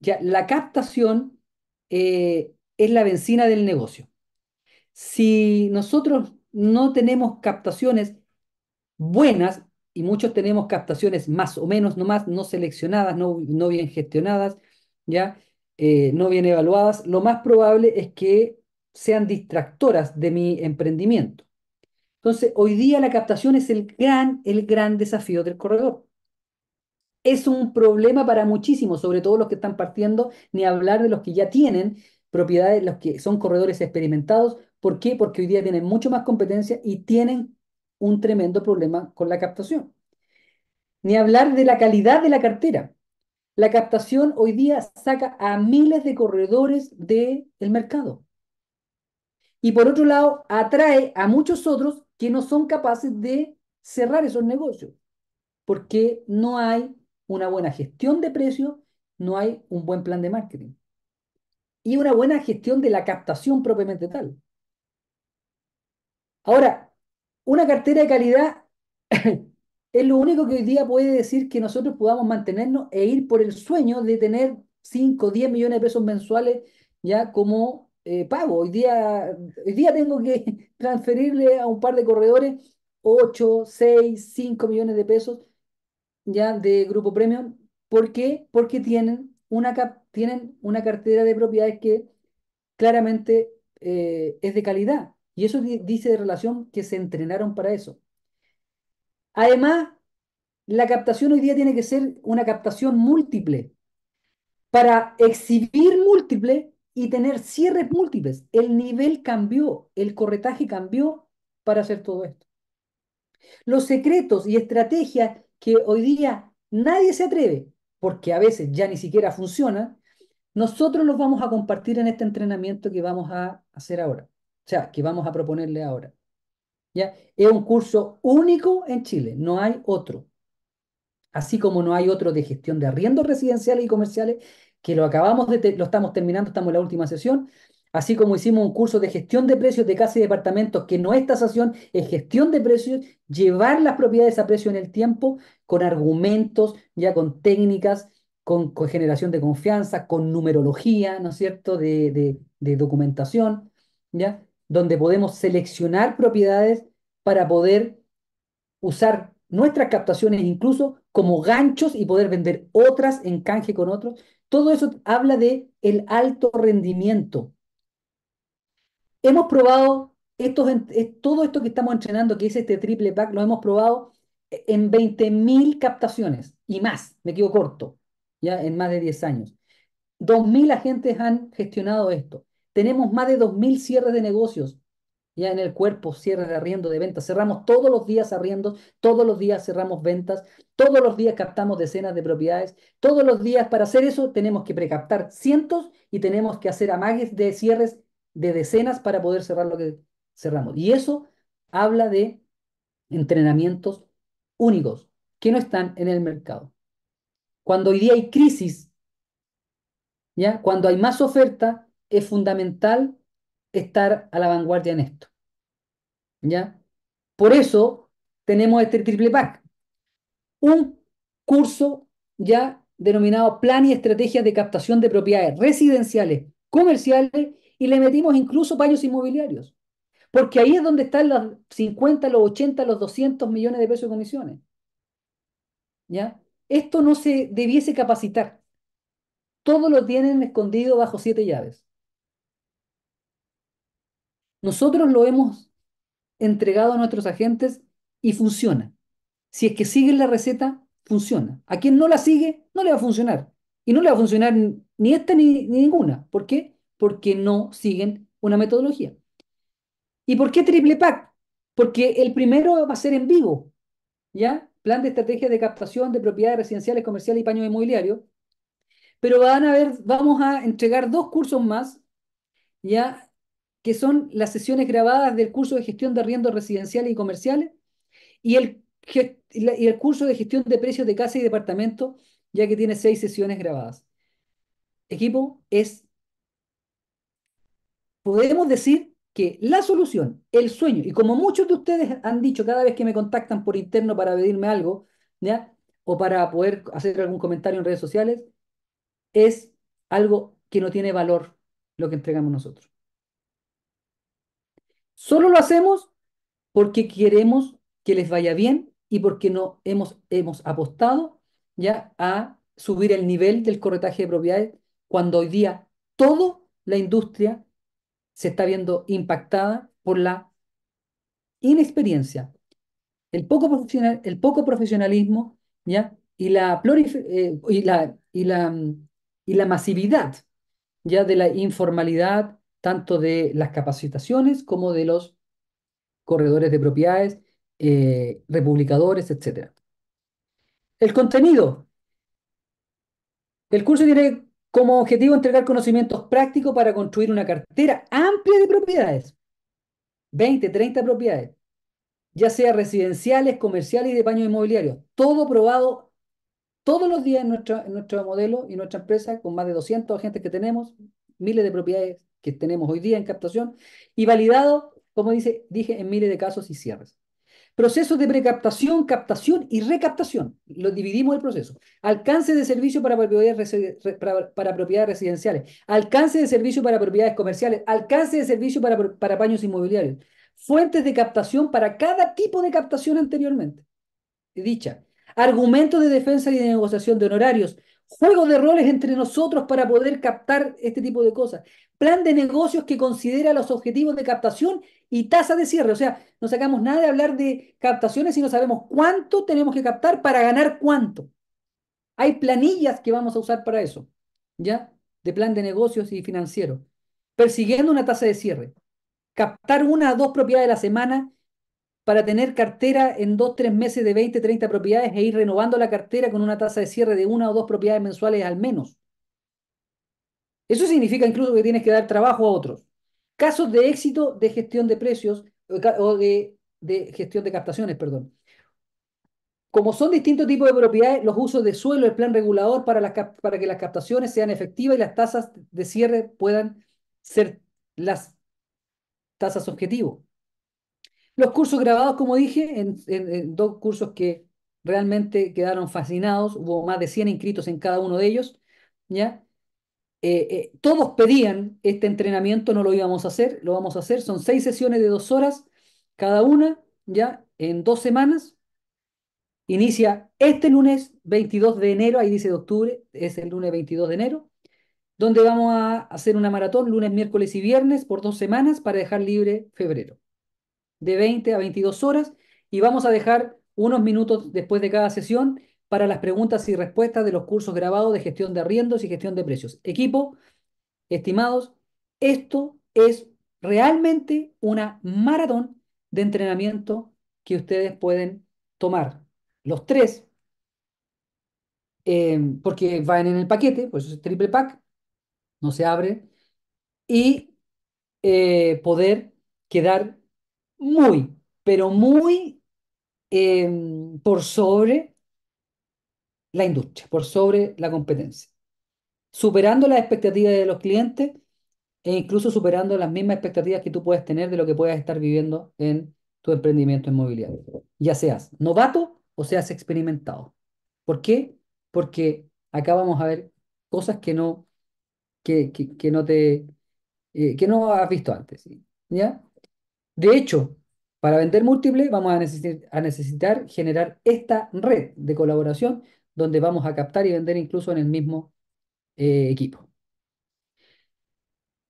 Ya, la captación eh, es la benzina del negocio. Si nosotros no tenemos captaciones buenas, y muchos tenemos captaciones más o menos más, no seleccionadas, no, bien gestionadas, ¿ya? Eh, no bien evaluadas, lo más probable es que sean distractoras de mi emprendimiento. Entonces, hoy día la captación es el gran, el gran desafío del corredor es un problema para muchísimos, sobre todo los que están partiendo, ni hablar de los que ya tienen propiedades, los que son corredores experimentados. ¿Por qué? Porque hoy día tienen mucho más competencia y tienen un tremendo problema con la captación. Ni hablar de la calidad de la cartera. La captación hoy día saca a miles de corredores del mercado. Y por otro lado, atrae a muchos otros que no son capaces de cerrar esos negocios, porque no hay una buena gestión de precios, no hay un buen plan de marketing. Y una buena gestión de la captación propiamente tal. Ahora, una cartera de calidad es lo único que hoy día puede decir que nosotros podamos mantenernos e ir por el sueño de tener 5, 10 millones de pesos mensuales ya como eh, pago. Hoy día, hoy día tengo que transferirle a un par de corredores 8, 6, 5 millones de pesos ya de grupo premium. ¿Por qué? Porque tienen una, tienen una cartera de propiedades que claramente eh, es de calidad. Y eso dice de relación que se entrenaron para eso. Además, la captación hoy día tiene que ser una captación múltiple para exhibir múltiple y tener cierres múltiples. El nivel cambió, el corretaje cambió para hacer todo esto. Los secretos y estrategias que hoy día nadie se atreve, porque a veces ya ni siquiera funciona, nosotros los vamos a compartir en este entrenamiento que vamos a hacer ahora, o sea, que vamos a proponerle ahora. ¿Ya? Es un curso único en Chile, no hay otro. Así como no hay otro de gestión de arriendos residenciales y comerciales, que lo acabamos de, lo estamos terminando, estamos en la última sesión, Así como hicimos un curso de gestión de precios de casas y departamentos, que no es tasación, es gestión de precios, llevar las propiedades a precio en el tiempo con argumentos, ya con técnicas, con, generación de confianza, con numerología, ¿no es cierto?, de, de documentación, ¿ya? Donde podemos seleccionar propiedades para poder usar nuestras captaciones incluso como ganchos y poder vender otras en canje con otros. Todo eso habla de el alto rendimiento Hemos probado estos, eh, todo esto que estamos entrenando, que es este triple pack, lo hemos probado en 20.000 captaciones y más, me quedo corto, ya en más de 10 años. 2.000 agentes han gestionado esto. Tenemos más de 2.000 cierres de negocios ya en el cuerpo, cierres de arriendo, de ventas. Cerramos todos los días arriendos, todos los días cerramos ventas, todos los días captamos decenas de propiedades, todos los días para hacer eso tenemos que precaptar cientos y tenemos que hacer amagues de cierres de decenas para poder cerrar lo que cerramos. Y eso habla de entrenamientos únicos que no están en el mercado. Cuando hoy día hay crisis, ¿ya? cuando hay más oferta, es fundamental estar a la vanguardia en esto. ¿ya? Por eso tenemos este triple pack. Un curso ya denominado Plan y Estrategias de Captación de Propiedades Residenciales, Comerciales y le metimos incluso paños inmobiliarios. Porque ahí es donde están los 50, los 80, los 200 millones de pesos de comisiones. ¿Ya? Esto no se debiese capacitar. Todo lo tienen escondido bajo siete llaves. Nosotros lo hemos entregado a nuestros agentes y funciona. Si es que siguen la receta, funciona. A quien no la sigue, no le va a funcionar. Y no le va a funcionar ni esta ni ninguna. ¿Por qué? porque no siguen una metodología. ¿Y por qué triple pack? Porque el primero va a ser en vivo, ¿ya? Plan de estrategia de captación de propiedades residenciales, comerciales y paños inmobiliarios. Pero van a ver, vamos a entregar dos cursos más, ¿ya? Que son las sesiones grabadas del curso de gestión de arriendo residenciales y comerciales y el, y el curso de gestión de precios de casa y departamento, ya que tiene seis sesiones grabadas. Equipo, es podemos decir que la solución, el sueño, y como muchos de ustedes han dicho cada vez que me contactan por interno para pedirme algo, o para poder hacer algún comentario en redes sociales, es algo que no tiene valor lo que entregamos nosotros. Solo lo hacemos porque queremos que les vaya bien y porque no hemos, hemos apostado ya a subir el nivel del corretaje de propiedades cuando hoy día toda la industria se está viendo impactada por la inexperiencia, el poco, profesional, el poco profesionalismo ¿ya? Y, la eh, y, la, y, la, mm, y la masividad ya de la informalidad, tanto de las capacitaciones como de los corredores de propiedades, eh, republicadores, etc. El contenido. El curso tiene como objetivo, entregar conocimientos prácticos para construir una cartera amplia de propiedades. 20, 30 propiedades. Ya sea residenciales, comerciales y de paños inmobiliarios. Todo probado todos los días en, nuestro modelo y nuestra empresa, con más de 200 agentes que tenemos, miles de propiedades que tenemos hoy día en captación, y validado, como dice, dije, en miles de casos y cierres. Procesos de precaptación, captación y recaptación. Lo dividimos el proceso. Alcance de servicio para propiedades, para, propiedades residenciales. Alcance de servicio para propiedades comerciales. Alcance de servicio para, para paños inmobiliarios. Fuentes de captación para cada tipo de captación anteriormente. Dicha. Argumentos de defensa y de negociación de honorarios juego de roles entre nosotros para poder captar este tipo de cosas, plan de negocios que considera los objetivos de captación y tasa de cierre. O sea, no sacamos nada de hablar de captaciones si no sabemos cuánto tenemos que captar para ganar cuánto. Hay planillas que vamos a usar para eso, ¿ya? De plan de negocios y financiero. Persiguiendo una tasa de cierre. Captar una o dos propiedades a la semana para tener cartera en dos, tres meses de 20, 30 propiedades e ir renovando la cartera con una tasa de cierre de una o dos propiedades mensuales al menos. Eso significa incluso que tienes que dar trabajo a otros. Casos de éxito de gestión de precios o de, gestión de captaciones, perdón. Como son distintos tipos de propiedades, los usos de suelo, el plan regulador para, para que las captaciones sean efectivas y las tasas de cierre puedan ser las tasas objetivos. Los cursos grabados, como dije, en, dos cursos que realmente quedaron fascinados, hubo más de 100 inscritos en cada uno de ellos, ¿ya? Eh, eh, todos pedían este entrenamiento, no lo íbamos a hacer, lo vamos a hacer, son seis sesiones de dos horas cada una, ¿ya? En dos semanas. Inicia este lunes 22 de enero, ahí dice de octubre, es el lunes 22 de enero, donde vamos a hacer una maratón lunes, miércoles y viernes por dos semanas para dejar libre febrero de 20 a 22 horas y vamos a dejar unos minutos después de cada sesión para las preguntas y respuestas de los cursos grabados de gestión de arriendos y gestión de precios. Equipo, estimados, esto es realmente una maratón de entrenamiento que ustedes pueden tomar. Los tres, eh, porque van en el paquete, pues es triple pack, no se abre, y eh, poder quedar muy, pero muy em, por sobre la industria, por sobre la competencia, superando las expectativas de los clientes e incluso superando las mismas expectativas que tú puedes tener de lo que puedas estar viviendo en tu emprendimiento inmobiliario, ya seas novato o seas experimentado. ¿Por qué? Porque acá vamos a ver cosas que no, que, que, no te, eh, que no has visto antes, ¿ya? De hecho, para vender múltiple vamos a necesitar, generar esta red de colaboración donde vamos a captar y vender incluso en el mismo eh, equipo.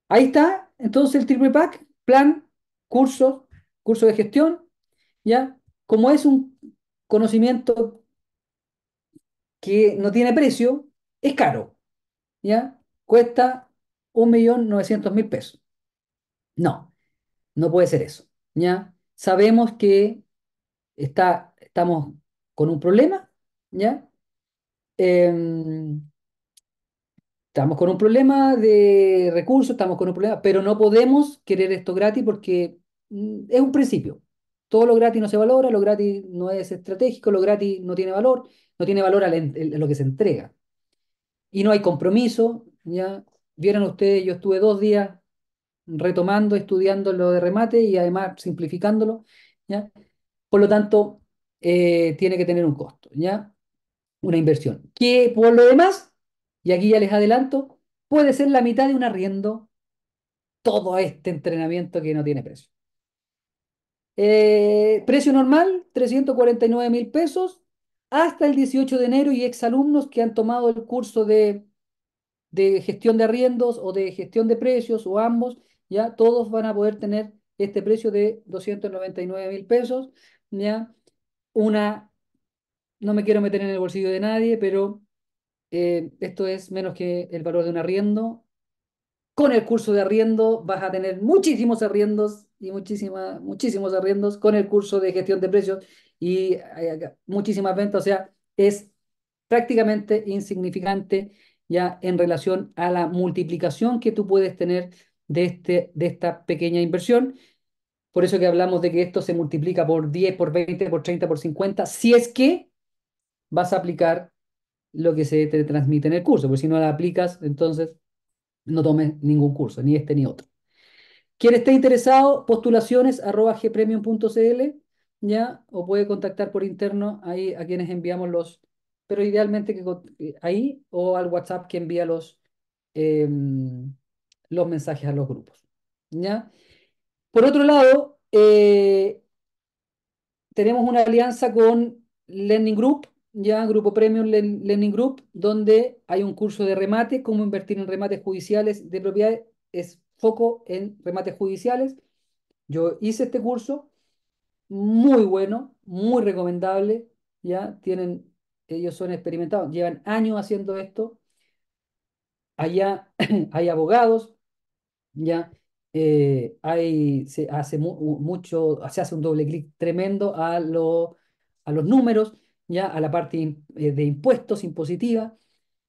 Ahí está, entonces el triple pack, plan, cursos, curso de gestión, ¿ya? Como es un conocimiento que no tiene precio, es caro, ¿ya? Cuesta 1.900.000 pesos. No, no puede ser eso. ¿ya? Sabemos que está, estamos con un problema, ¿ya? Em, estamos con un problema de recursos, estamos con un problema, pero no podemos querer esto gratis porque mm, es un principio. Todo lo gratis no se valora, lo gratis no es estratégico, lo gratis no tiene valor, no tiene valor a lo que se entrega. Y no hay compromiso, ¿ya? Vieron ustedes, yo estuve dos días retomando, estudiando lo de remate y además simplificándolo, ¿ya? Por lo tanto, eh, tiene que tener un costo, ¿ya? Una inversión. Que por lo demás, y aquí ya les adelanto, puede ser la mitad de un arriendo todo este entrenamiento que no tiene precio. Eh, precio normal, 349 mil pesos, hasta el 18 de enero y exalumnos que han tomado el curso de, de gestión de arriendos o de gestión de precios o ambos ya todos van a poder tener este precio de 299 mil pesos, ya una, no me quiero meter en el bolsillo de nadie, pero eh, esto es menos que el valor de un arriendo. Con el curso de arriendo vas a tener muchísimos arriendos y muchísima, muchísimos arriendos con el curso de gestión de precios y eh, muchísimas ventas, o sea, es prácticamente insignificante ya en relación a la multiplicación que tú puedes tener de, este, de esta pequeña inversión. Por eso que hablamos de que esto se multiplica por 10, por 20, por 30, por 50, si es que vas a aplicar lo que se te transmite en el curso, porque si no la aplicas, entonces no tomes ningún curso, ni este ni otro. Quien esté interesado, postulaciones arroba gpremium.cl, ya, o puede contactar por interno ahí a quienes enviamos los, pero idealmente que eh, ahí o al WhatsApp que envía los, em, los mensajes a los grupos. ¿ya? Por otro lado, eh, tenemos una alianza con Learning Group, ya Grupo Premium Learning Group, donde hay un curso de remate, cómo invertir en remates judiciales de propiedades, es foco en remates judiciales. Yo hice este curso, muy bueno, muy recomendable, ya tienen, ellos son experimentados, llevan años haciendo esto. Allá hay abogados, ¿ya? Eh, hay, se, hace mucho, se hace un doble clic tremendo a, los números, ¿ya? a la parte eh, de impuestos impositiva.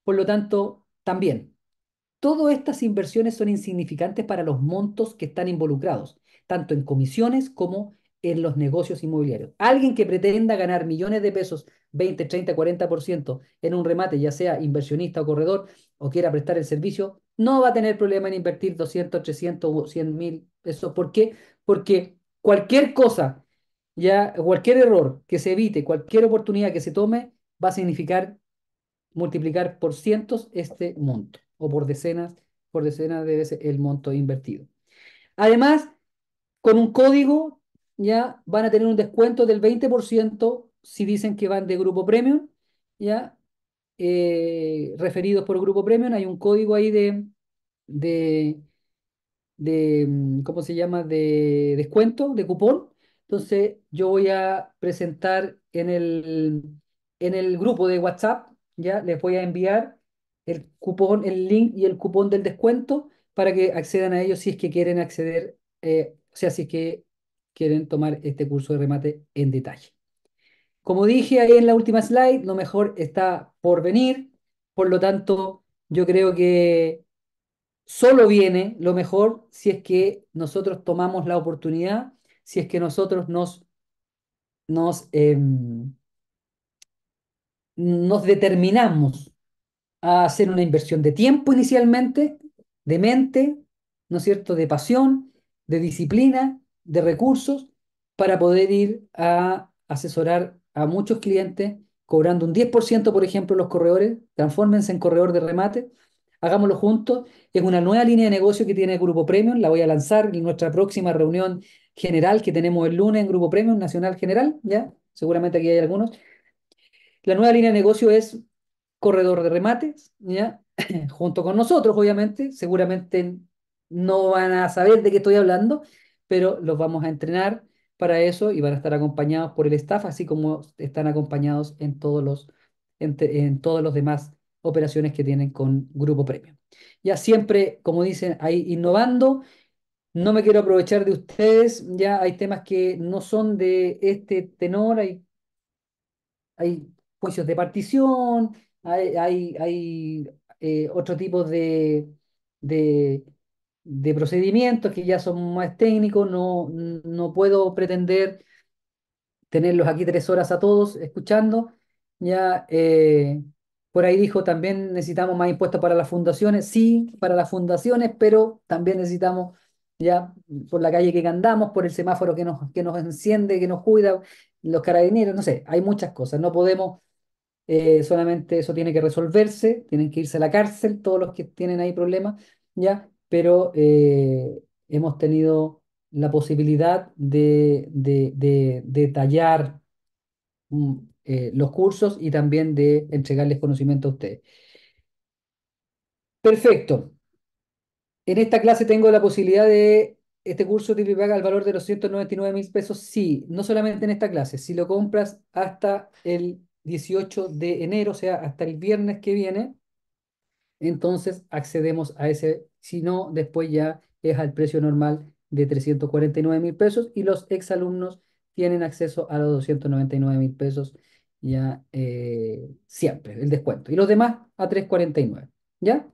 Por lo tanto, también, todas estas inversiones son insignificantes para los montos que están involucrados, tanto en comisiones como en los negocios inmobiliarios. Alguien que pretenda ganar millones de pesos, 20, 30, 40% en un remate, ya sea inversionista o corredor, o quiera prestar el servicio, no va a tener problema en invertir 200, 300 o 100 mil pesos. ¿Por qué? Porque cualquier cosa, ya cualquier error que se evite, cualquier oportunidad que se tome, va a significar multiplicar por cientos este monto, o por decenas, por decenas de veces el monto invertido. Además, con un código ya van a tener un descuento del 20% si dicen que van de grupo premium, ya eh, referidos por grupo premium, hay un código ahí de, de, de mm, ¿cómo se llama?, de descuento, de cupón. Entonces yo voy a presentar en el, en el grupo de WhatsApp, ya les voy a enviar el cupón, el link y el cupón del descuento para que accedan a ellos si es que quieren acceder, eh, o sea, si es que quieren tomar este curso de remate en detalle. Como dije ahí en la última slide, lo mejor está por venir, por lo tanto, yo creo que solo viene lo mejor si es que nosotros tomamos la oportunidad, si es que nosotros nos, nos, em, determinamos a hacer una inversión de tiempo inicialmente, de mente, ¿no es cierto?, de pasión, de disciplina, de recursos para poder ir a asesorar a muchos clientes, cobrando un 10%, por ejemplo, los corredores, transfórmense en corredor de remate, hagámoslo juntos. Es una nueva línea de negocio que tiene el Grupo Premium, la voy a lanzar en nuestra próxima reunión general que tenemos el lunes en Grupo Premium Nacional General, ya, seguramente aquí hay algunos. La nueva línea de negocio es corredor de remates, ya, junto con nosotros, obviamente, seguramente no van a saber de qué estoy hablando, pero los vamos a entrenar para eso y van a estar acompañados por el staff, así como están acompañados en todos los, en, todos los demás operaciones que tienen con Grupo Premio. Ya siempre, como dicen, ahí innovando. No me quiero aprovechar de ustedes, ya hay temas que no son de este tenor, hay, hay juicios de partición, hay, hay, eh, otro tipo de, de procedimientos que ya son más técnicos, no, no puedo pretender tenerlos aquí tres horas a todos escuchando. Ya eh, por ahí dijo también necesitamos más impuestos para las fundaciones, sí, para las fundaciones, pero también necesitamos ya por la calle que andamos, por el semáforo que nos, que nos enciende, que nos cuida, los carabineros, no sé, hay muchas cosas, no podemos, eh, solamente eso tiene que resolverse, tienen que irse a la cárcel todos los que tienen ahí problemas, ya, pero eh, hemos tenido la posibilidad de, de, tallar mm, eh, los cursos y también de entregarles conocimiento a ustedes. Perfecto. En esta clase tengo la posibilidad de este curso te paga al valor de los 199 mil pesos. Sí, no solamente en esta clase, si lo compras hasta el 18 de enero, o sea, hasta el viernes que viene, entonces accedemos a ese, si no, después ya es al precio normal de 349 mil pesos y los exalumnos tienen acceso a los 299 mil pesos ya eh, siempre, el descuento. Y los demás a 349, ¿ya?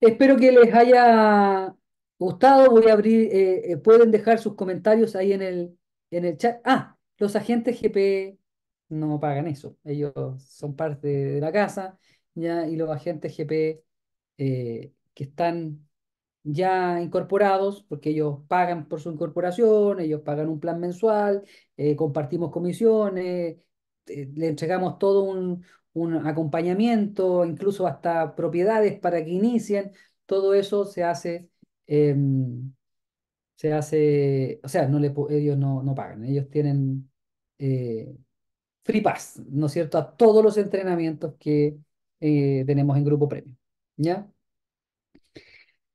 Espero que les haya gustado. Voy a abrir, eh, eh, pueden dejar sus comentarios ahí en el, en el chat. Ah, los agentes GP e no pagan eso. Ellos son parte de la casa y los agentes GP eh, que están ya incorporados, porque ellos pagan por su incorporación, ellos pagan un plan mensual, eh, compartimos comisiones, eh, le entregamos todo un, acompañamiento, incluso hasta propiedades para que inicien, todo eso se hace, em, se hace, o sea, no le, ellos no, no pagan, ellos tienen free pass, ¿no es cierto?, a todos los entrenamientos que eh, tenemos en Grupo Premio ¿Ya?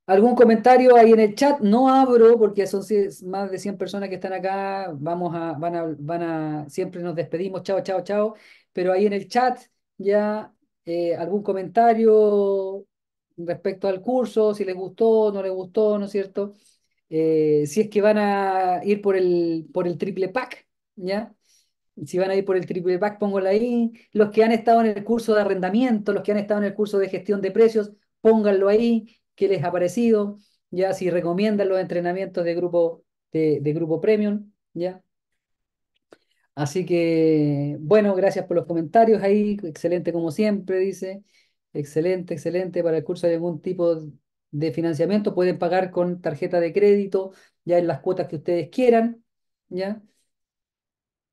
¿Algún comentario ahí en el chat? No abro porque son más de 100 personas que están acá. Vamos a, van a, van a, siempre nos despedimos. Chao, chao, chao. Pero ahí en el chat ya eh, algún comentario respecto al curso, si les gustó, no les gustó, ¿no es cierto? Eh, si es que van a ir por el, por el triple pack, ¿ya? si van a ir por el triple back, pónganlo ahí. Los que han estado en el curso de arrendamiento, los que han estado en el curso de gestión de precios, pónganlo ahí, qué les ha parecido, ya si recomiendan los entrenamientos de grupo, de, de grupo premium, ya. Así que, bueno, gracias por los comentarios ahí, excelente como siempre, dice, excelente, excelente, para el curso de algún tipo de financiamiento pueden pagar con tarjeta de crédito, ya en las cuotas que ustedes quieran, ya.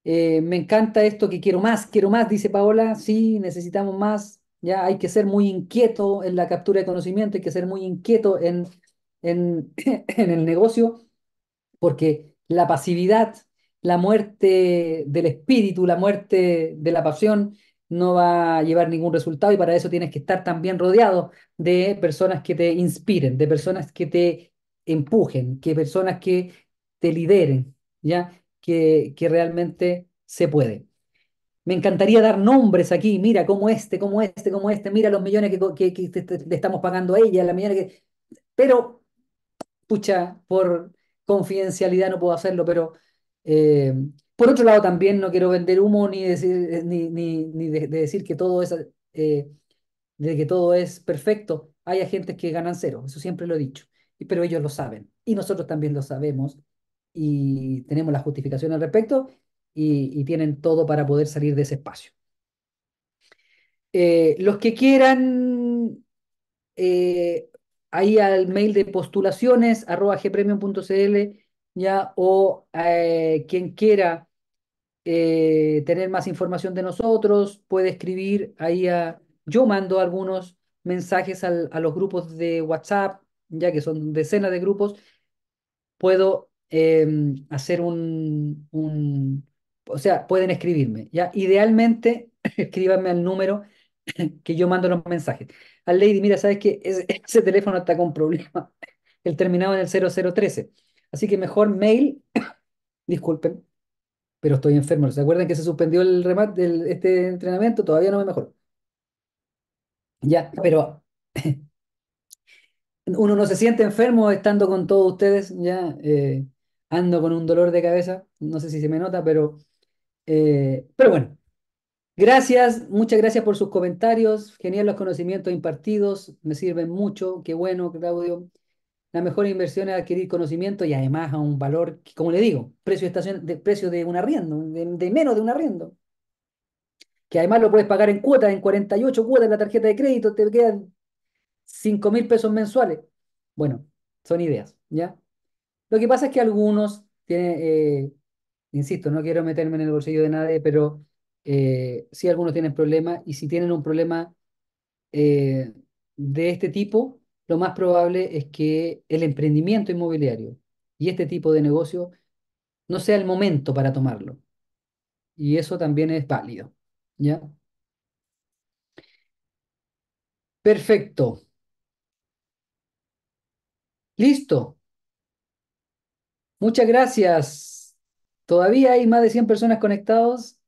Eh, me encanta esto que quiero más, quiero más, dice Paola, sí, necesitamos más, ya hay que ser muy inquieto en la captura de conocimiento, hay que ser muy inquieto en, en, en el negocio, porque la pasividad, la muerte del espíritu, la muerte de la pasión, no va a llevar ningún resultado y para eso tienes que estar también rodeado de personas que te inspiren, de personas que te empujen, que personas que te lideren, ¿ya? que, realmente se puede. Me encantaría dar nombres aquí, mira, como este, como este, como este, mira los millones que, le estamos pagando a ella, la millones que... Pero, pucha, por confidencialidad no puedo hacerlo, pero eh, por otro lado también no quiero vender humo ni decir, ni, de, decir que todo es, eh, de que todo es perfecto. Hay agentes que ganan cero, eso siempre lo he dicho, pero ellos lo saben y nosotros también lo sabemos y tenemos la justificación al respecto y, tienen todo para poder salir de ese espacio. Eh, los que quieran, eh, ahí al mail de postulaciones arroba gpremium.cl ya o eh, quien quiera tener más información de nosotros puede escribir ahí a yo mando algunos mensajes a los grupos de WhatsApp ya que son decenas de grupos puedo Em, hacer un, o sea, pueden escribirme, ¿ya? Idealmente, escríbanme al número que yo mando los mensajes. Al Lady, mira, sabes que ese, teléfono está con problema el terminado en el 0013. Así que mejor mail, disculpen, pero estoy enfermo. ¿Se acuerdan que se suspendió el remate de este entrenamiento? Todavía no me mejor Ya, pero uno no se siente enfermo estando con todos ustedes, ya. Eh, ando con un dolor de cabeza, no sé si se me nota, pero, eh, pero bueno. Gracias, muchas gracias por sus comentarios, genial los conocimientos impartidos, me sirven mucho, qué bueno, Claudio. La mejor inversión es adquirir conocimiento y además a un valor, como le digo, precio de, estación, de, precio de un arriendo, de, menos de un arriendo. Que además lo puedes pagar en cuotas, en 48 cuotas en la tarjeta de crédito, te quedan 5 mil pesos mensuales. Bueno, son ideas, ¿ya? Lo que pasa es que algunos tienen, eh, insisto, no quiero meterme en el bolsillo de nadie, pero si eh, sí algunos tienen problemas y si tienen un problema eh, de este tipo, lo más probable es que el emprendimiento inmobiliario y este tipo de negocio no sea el momento para tomarlo. Y eso también es válido, ¿ya? Perfecto. Listo. Muchas gracias. Todavía hay más de 100 personas conectados.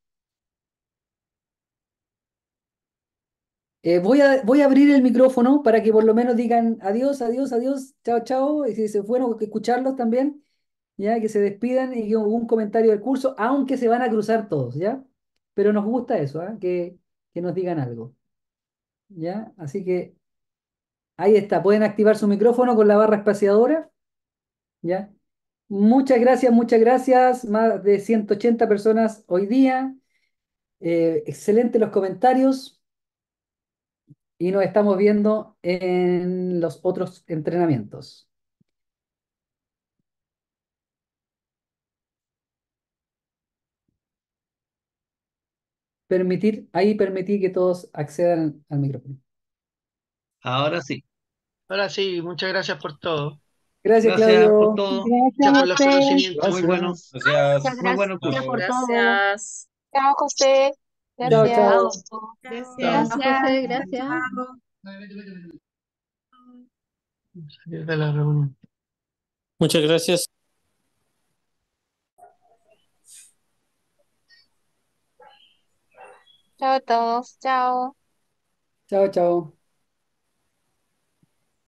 Eh, voy, a, voy a abrir el micrófono para que por lo menos digan adiós, adiós, adiós, chao, chao. Y si se fueron, escucharlos también, ya que se despidan y un comentario del curso, aunque se van a cruzar todos, ¿ya? Pero nos gusta eso, ¿ah? que, que nos digan algo. ¿Ya? Así que ahí está, pueden activar su micrófono con la barra espaciadora. ¿Ya? Muchas gracias, muchas gracias. Más de 180 personas hoy día. excelentes eh, excelente los comentarios. Y nos estamos viendo en los otros entrenamientos. Permitir, ahí permití que todos accedan al micrófono. Ahora sí. Ahora sí, muchas gracias por todo. Gracias, por Gracias, Muy bueno. Gracias. Muy por todo. Chao, José. Gracias. Gracias. Gracias. Muchas gracias. Chao a todos. Chao. Chao, chao.